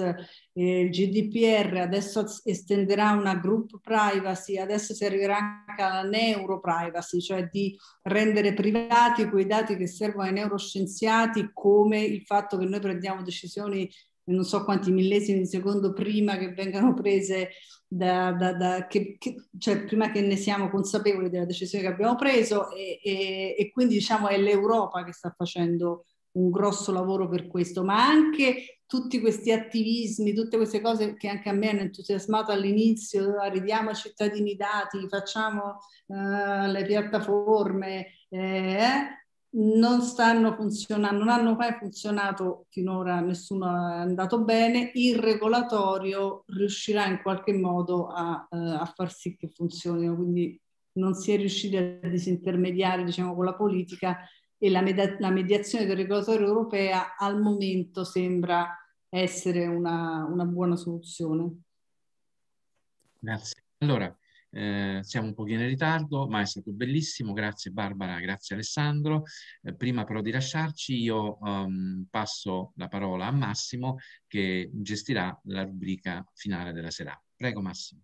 eh, il GDPR, adesso estenderà una group privacy, adesso si arriverà anche alla neuro privacy, cioè di rendere privati quei dati che servono ai neuroscienziati come il fatto che noi prendiamo decisioni non so quanti millesimi di secondo prima che vengano prese, da, da, da che, che, cioè prima che ne siamo consapevoli della decisione che abbiamo preso e, e, e quindi diciamo è l'Europa che sta facendo un grosso lavoro per questo, ma anche tutti questi attivismi, tutte queste cose che anche a me hanno entusiasmato all'inizio, arriviamo ah, a cittadini dati, facciamo eh, le piattaforme, eh, eh non stanno funzionando, non hanno mai funzionato finora, nessuno è andato bene, il regolatorio riuscirà in qualche modo a, eh, a far sì che funzionino, quindi non si è riusciti a disintermediare diciamo, con la politica e la, med- la mediazione del regolatorio europea al momento sembra essere una, una buona soluzione. Grazie. Allora, eh, siamo un pochino in ritardo, ma è stato bellissimo. Grazie Barbara, grazie Alessandro. Eh, prima però di lasciarci io um, passo la parola a Massimo che gestirà la rubrica finale della serata. Prego Massimo.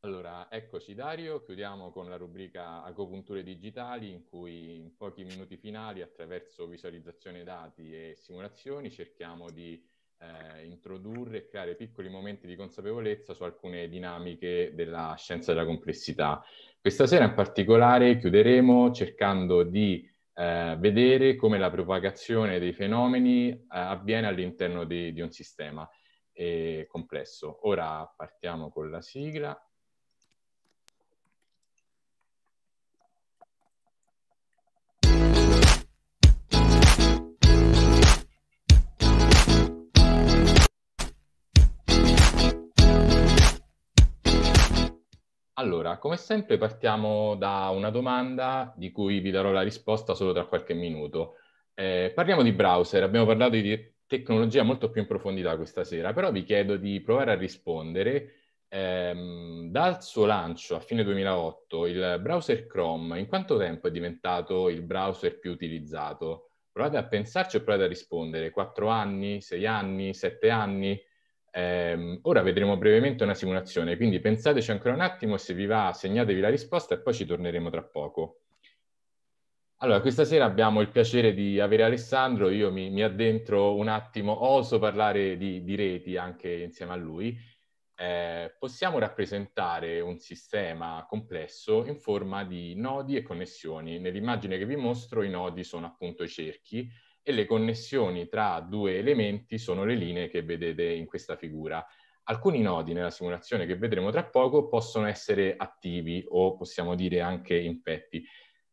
Allora, eccoci Dario, chiudiamo con la rubrica Agopunture Digitali in cui in pochi minuti finali attraverso visualizzazione dati e simulazioni cerchiamo di eh, introdurre e creare piccoli momenti di consapevolezza su alcune dinamiche della scienza della complessità. Questa sera in particolare chiuderemo cercando di eh, vedere come la propagazione dei fenomeni eh, avviene all'interno di, di un sistema eh, complesso. Ora partiamo con la sigla. Allora, come sempre partiamo da una domanda di cui vi darò la risposta solo tra qualche minuto. Eh, parliamo di browser, abbiamo parlato di tecnologia molto più in profondità questa sera, però vi chiedo di provare a rispondere. Ehm, dal suo lancio a fine 2008, il browser Chrome in quanto tempo è diventato il browser più utilizzato? Provate a pensarci e provate a rispondere. 4 anni, 6 anni, 7 anni? Eh, ora vedremo brevemente una simulazione, quindi pensateci ancora un attimo, se vi va segnatevi la risposta e poi ci torneremo tra poco. Allora, questa sera abbiamo il piacere di avere Alessandro, io mi, mi addentro un attimo, oso parlare di, di reti anche insieme a lui. Eh, possiamo rappresentare un sistema complesso in forma di nodi e connessioni. Nell'immagine che vi mostro i nodi sono appunto i cerchi, e le connessioni tra due elementi sono le linee che vedete in questa figura. Alcuni nodi nella simulazione che vedremo tra poco possono essere attivi o possiamo dire anche infetti.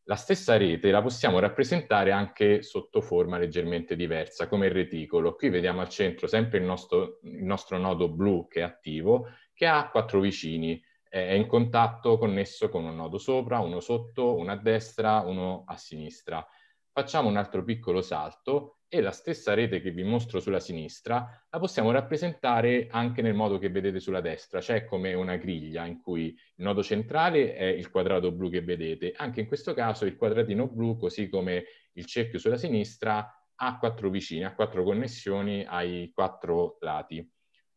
La stessa rete la possiamo rappresentare anche sotto forma leggermente diversa, come il reticolo. Qui vediamo al centro sempre il nostro, il nostro nodo blu che è attivo, che ha quattro vicini. È in contatto connesso con un nodo sopra, uno sotto, uno a destra, uno a sinistra facciamo un altro piccolo salto e la stessa rete che vi mostro sulla sinistra la possiamo rappresentare anche nel modo che vedete sulla destra, cioè come una griglia in cui il nodo centrale è il quadrato blu che vedete. Anche in questo caso il quadratino blu, così come il cerchio sulla sinistra, ha quattro vicine, ha quattro connessioni ai quattro lati.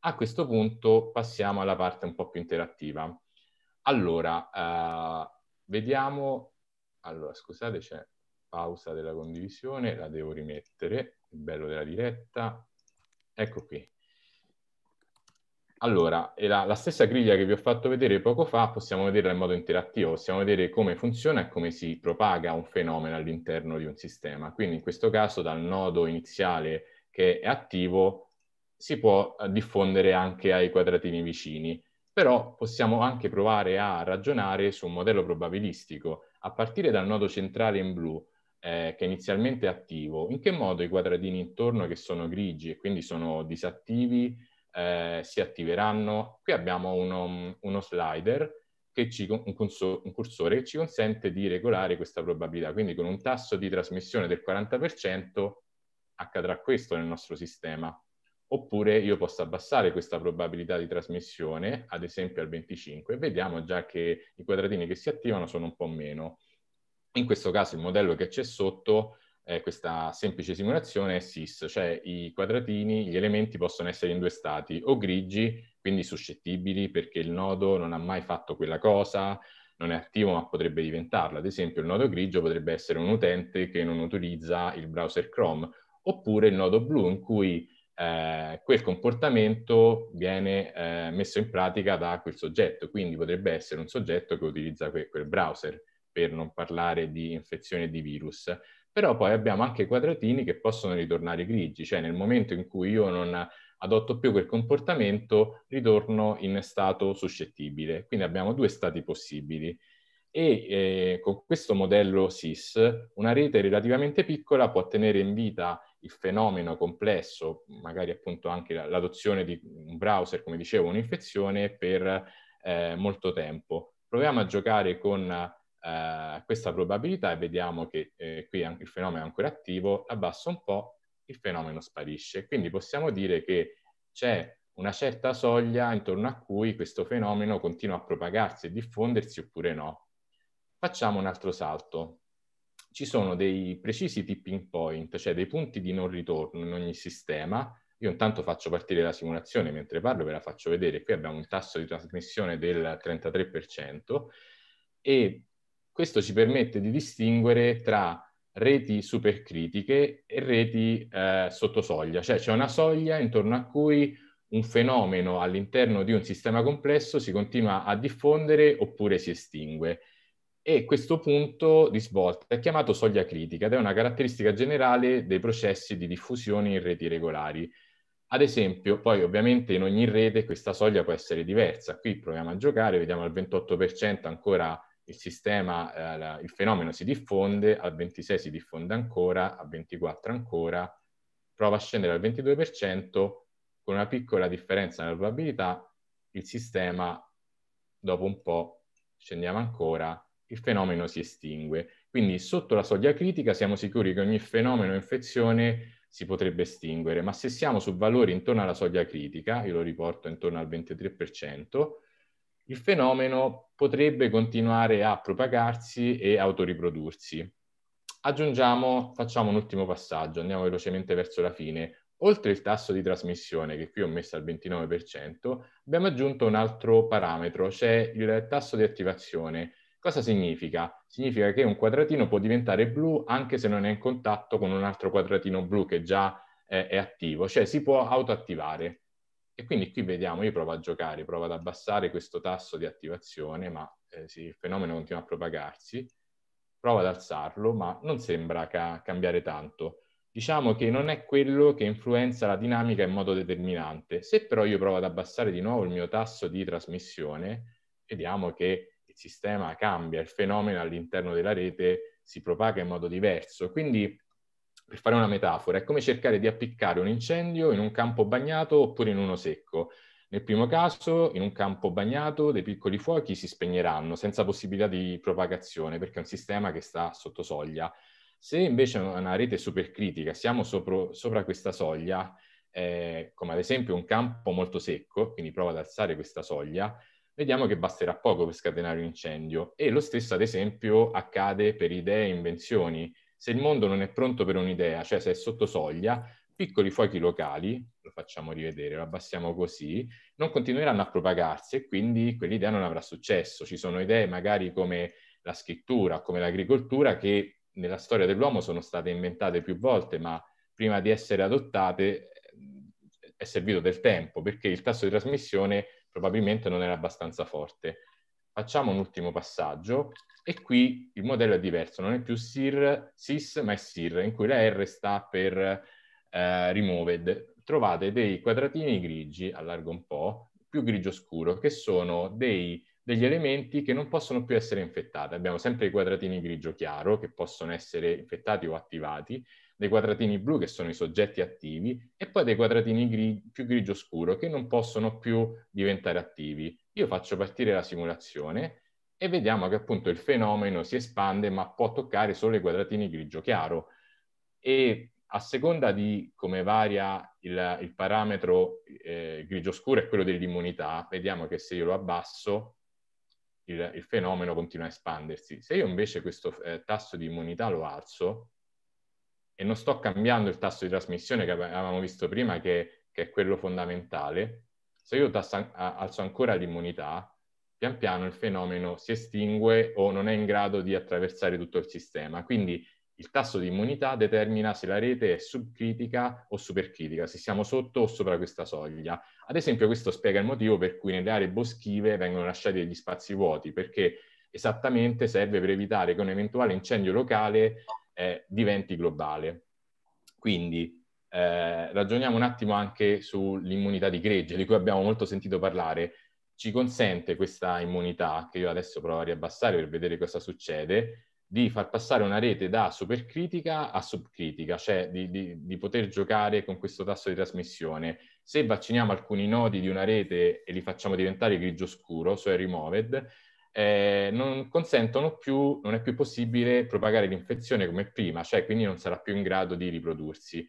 A questo punto passiamo alla parte un po' più interattiva. Allora, eh, vediamo... Allora, scusate, c'è pausa della condivisione, la devo rimettere, il bello della diretta, ecco qui. Allora, la, la, stessa griglia che vi ho fatto vedere poco fa, possiamo vederla in modo interattivo, possiamo vedere come funziona e come si propaga un fenomeno all'interno di un sistema. Quindi in questo caso dal nodo iniziale che è attivo si può eh, diffondere anche ai quadratini vicini, però possiamo anche provare a ragionare su un modello probabilistico. A partire dal nodo centrale in blu, eh, che inizialmente è attivo, in che modo i quadratini intorno che sono grigi e quindi sono disattivi eh, si attiveranno? Qui abbiamo uno, uno slider, che ci, un, conso, un cursore che ci consente di regolare questa probabilità, quindi con un tasso di trasmissione del 40% accadrà questo nel nostro sistema. Oppure io posso abbassare questa probabilità di trasmissione, ad esempio al 25, e vediamo già che i quadratini che si attivano sono un po' meno. In questo caso il modello che c'è sotto è questa semplice simulazione è SIS, cioè i quadratini, gli elementi possono essere in due stati, o grigi, quindi suscettibili perché il nodo non ha mai fatto quella cosa, non è attivo ma potrebbe diventarla. Ad esempio il nodo grigio potrebbe essere un utente che non utilizza il browser Chrome, oppure il nodo blu in cui eh, quel comportamento viene eh, messo in pratica da quel soggetto, quindi potrebbe essere un soggetto che utilizza que quel browser per non parlare di infezione di virus, però poi abbiamo anche quadratini che possono ritornare grigi, cioè nel momento in cui io non adotto più quel comportamento ritorno in stato suscettibile. Quindi abbiamo due stati possibili e eh, con questo modello SIS una rete relativamente piccola può tenere in vita il fenomeno complesso, magari appunto anche l'adozione di un browser, come dicevo, un'infezione per eh, molto tempo. Proviamo a giocare con eh, questa probabilità e vediamo che eh, qui il fenomeno è ancora attivo, abbassa un po', il fenomeno sparisce. Quindi possiamo dire che c'è una certa soglia intorno a cui questo fenomeno continua a propagarsi e diffondersi oppure no. Facciamo un altro salto. Ci sono dei precisi tipping point, cioè dei punti di non ritorno in ogni sistema. Io intanto faccio partire la simulazione mentre parlo, ve la faccio vedere. Qui abbiamo un tasso di trasmissione del 33% e questo ci permette di distinguere tra reti supercritiche e reti eh, sotto soglia, cioè c'è una soglia intorno a cui un fenomeno all'interno di un sistema complesso si continua a diffondere oppure si estingue. E questo punto di svolta è chiamato soglia critica ed è una caratteristica generale dei processi di diffusione in reti regolari. Ad esempio, poi ovviamente in ogni rete questa soglia può essere diversa. Qui proviamo a giocare, vediamo al 28% ancora il sistema, eh, la, il fenomeno si diffonde, al 26 si diffonde ancora, al 24 ancora, prova a scendere al 22%, con una piccola differenza nella probabilità, il sistema dopo un po' scendiamo ancora, il fenomeno si estingue. Quindi sotto la soglia critica siamo sicuri che ogni fenomeno infezione si potrebbe estinguere, ma se siamo su valori intorno alla soglia critica, io lo riporto intorno al 23%, il fenomeno potrebbe continuare a propagarsi e autoriprodursi. Aggiungiamo, facciamo un ultimo passaggio, andiamo velocemente verso la fine. Oltre il tasso di trasmissione, che qui ho messo al 29%, abbiamo aggiunto un altro parametro, cioè il tasso di attivazione. Cosa significa? Significa che un quadratino può diventare blu anche se non è in contatto con un altro quadratino blu che già eh, è attivo, cioè si può autoattivare. E quindi qui vediamo, io provo a giocare, provo ad abbassare questo tasso di attivazione, ma eh, sì, il fenomeno continua a propagarsi, provo ad alzarlo, ma non sembra ca- cambiare tanto. Diciamo che non è quello che influenza la dinamica in modo determinante. Se però io provo ad abbassare di nuovo il mio tasso di trasmissione, vediamo che il sistema cambia, il fenomeno all'interno della rete si propaga in modo diverso. Quindi per fare una metafora, è come cercare di appiccare un incendio in un campo bagnato oppure in uno secco. Nel primo caso, in un campo bagnato, dei piccoli fuochi si spegneranno senza possibilità di propagazione perché è un sistema che sta sotto soglia. Se invece è una rete supercritica siamo sopra, sopra questa soglia, eh, come ad esempio un campo molto secco, quindi prova ad alzare questa soglia, vediamo che basterà poco per scatenare un incendio. E lo stesso, ad esempio, accade per idee e invenzioni. Se il mondo non è pronto per un'idea, cioè se è sotto soglia, piccoli fuochi locali, lo facciamo rivedere, lo abbassiamo così, non continueranno a propagarsi e quindi quell'idea non avrà successo. Ci sono idee magari come la scrittura, come l'agricoltura, che nella storia dell'uomo sono state inventate più volte, ma prima di essere adottate eh, è servito del tempo, perché il tasso di trasmissione probabilmente non era abbastanza forte facciamo un ultimo passaggio e qui il modello è diverso, non è più SIR, SIS, ma è SIR, in cui la R sta per eh, removed. Trovate dei quadratini grigi, allargo un po', più grigio scuro, che sono dei, degli elementi che non possono più essere infettati. Abbiamo sempre i quadratini grigio chiaro, che possono essere infettati o attivati, dei quadratini blu che sono i soggetti attivi e poi dei quadratini grig- più grigio scuro che non possono più diventare attivi. Io faccio partire la simulazione e vediamo che appunto il fenomeno si espande ma può toccare solo i quadratini grigio chiaro e a seconda di come varia il, il parametro eh, grigio scuro e quello dell'immunità, vediamo che se io lo abbasso il, il fenomeno continua a espandersi. Se io invece questo eh, tasso di immunità lo alzo, e non sto cambiando il tasso di trasmissione che avevamo visto prima, che, che è quello fondamentale, se io tassa, alzo ancora l'immunità, pian piano il fenomeno si estingue o non è in grado di attraversare tutto il sistema. Quindi il tasso di immunità determina se la rete è subcritica o supercritica, se siamo sotto o sopra questa soglia. Ad esempio questo spiega il motivo per cui nelle aree boschive vengono lasciati degli spazi vuoti, perché esattamente serve per evitare che un eventuale incendio locale eh, diventi globale. Quindi eh, ragioniamo un attimo anche sull'immunità di gregge, di cui abbiamo molto sentito parlare. Ci consente questa immunità, che io adesso provo a riabbassare per vedere cosa succede, di far passare una rete da supercritica a subcritica, cioè di, di, di poter giocare con questo tasso di trasmissione. Se vacciniamo alcuni nodi di una rete e li facciamo diventare grigio scuro, cioè removed, eh, non consentono più, non è più possibile propagare l'infezione come prima, cioè quindi non sarà più in grado di riprodursi.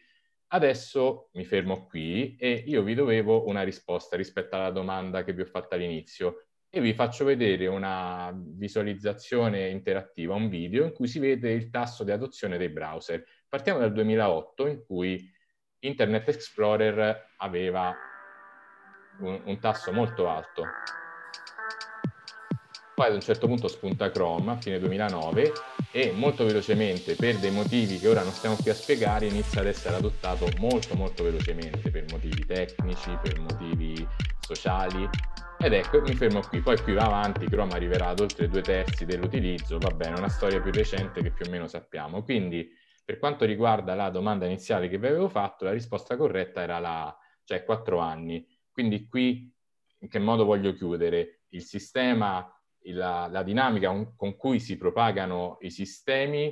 Adesso mi fermo qui e io vi dovevo una risposta rispetto alla domanda che vi ho fatta all'inizio e vi faccio vedere una visualizzazione interattiva, un video in cui si vede il tasso di adozione dei browser. Partiamo dal 2008 in cui Internet Explorer aveva un, un tasso molto alto. Poi ad un certo punto spunta Chrome a fine 2009 e molto velocemente, per dei motivi che ora non stiamo qui a spiegare, inizia ad essere adottato molto molto velocemente per motivi tecnici, per motivi sociali. Ed ecco, mi fermo qui. Poi qui va avanti, Chrome arriverà ad oltre due terzi dell'utilizzo, va bene, una storia più recente che più o meno sappiamo. Quindi, per quanto riguarda la domanda iniziale che vi avevo fatto, la risposta corretta era la, cioè quattro anni. Quindi qui, in che modo voglio chiudere? Il sistema la, la dinamica con cui si propagano i sistemi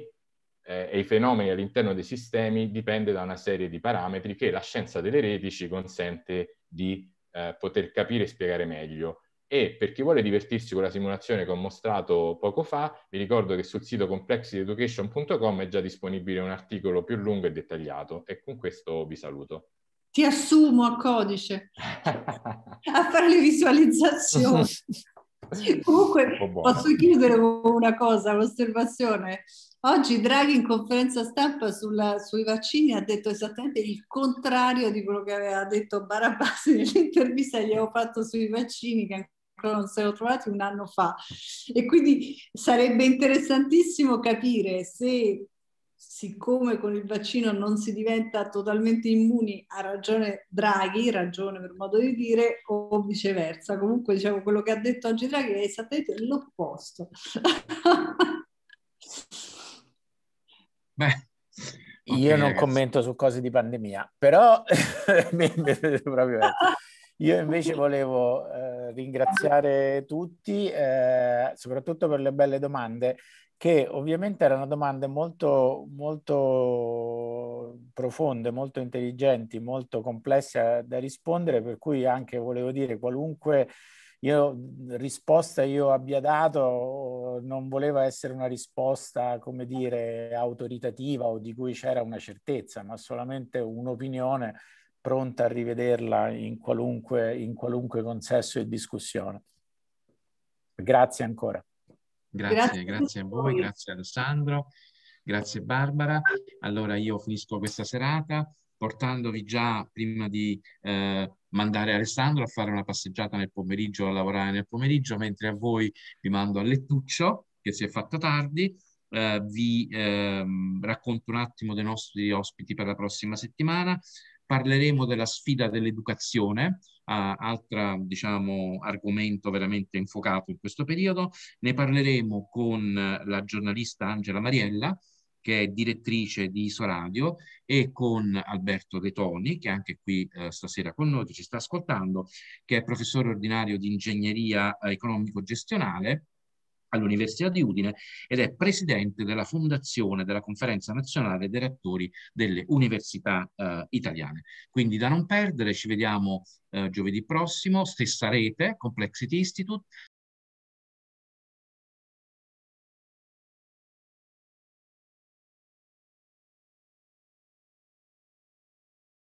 eh, e i fenomeni all'interno dei sistemi dipende da una serie di parametri che la scienza delle reti ci consente di eh, poter capire e spiegare meglio. E per chi vuole divertirsi con la simulazione che ho mostrato poco fa, vi ricordo che sul sito complexityeducation.com è già disponibile un articolo più lungo e dettagliato. E con questo vi saluto. Ti assumo a codice a fare le visualizzazioni. Comunque posso chiudere con una cosa, un'osservazione. Oggi Draghi in conferenza stampa sulla, sui vaccini ha detto esattamente il contrario di quello che aveva detto Barabassi nell'intervista che gli avevo fatto sui vaccini che ancora non si erano trovati un anno fa. E quindi sarebbe interessantissimo capire se siccome con il vaccino non si diventa totalmente immuni ha ragione Draghi, ragione per modo di dire, o viceversa. Comunque diciamo quello che ha detto oggi Draghi è esattamente l'opposto. Beh, okay, io non ragazzi. commento su cose di pandemia, però io invece volevo eh, ringraziare tutti, eh, soprattutto per le belle domande che ovviamente erano domande molto, molto profonde, molto intelligenti, molto complesse da rispondere, per cui anche volevo dire qualunque io, risposta io abbia dato non voleva essere una risposta, come dire, autoritativa o di cui c'era una certezza, ma solamente un'opinione pronta a rivederla in qualunque, in qualunque consesso e discussione. Grazie ancora. Grazie, grazie, grazie a voi, grazie Alessandro, grazie Barbara. Allora io finisco questa serata portandovi già prima di eh, mandare Alessandro a fare una passeggiata nel pomeriggio, a lavorare nel pomeriggio, mentre a voi vi mando al lettuccio che si è fatto tardi. Eh, vi eh, racconto un attimo dei nostri ospiti per la prossima settimana. Parleremo della sfida dell'educazione, uh, altro diciamo, argomento veramente infuocato in questo periodo. Ne parleremo con eh, la giornalista Angela Mariella, che è direttrice di Isoradio, e con Alberto De Toni, che è anche qui eh, stasera con noi, che ci sta ascoltando, che è professore ordinario di ingegneria eh, economico-gestionale all'Università di Udine ed è presidente della fondazione della Conferenza Nazionale dei Rettori delle Università eh, Italiane. Quindi da non perdere, ci vediamo eh, giovedì prossimo, stessa rete, Complexity Institute,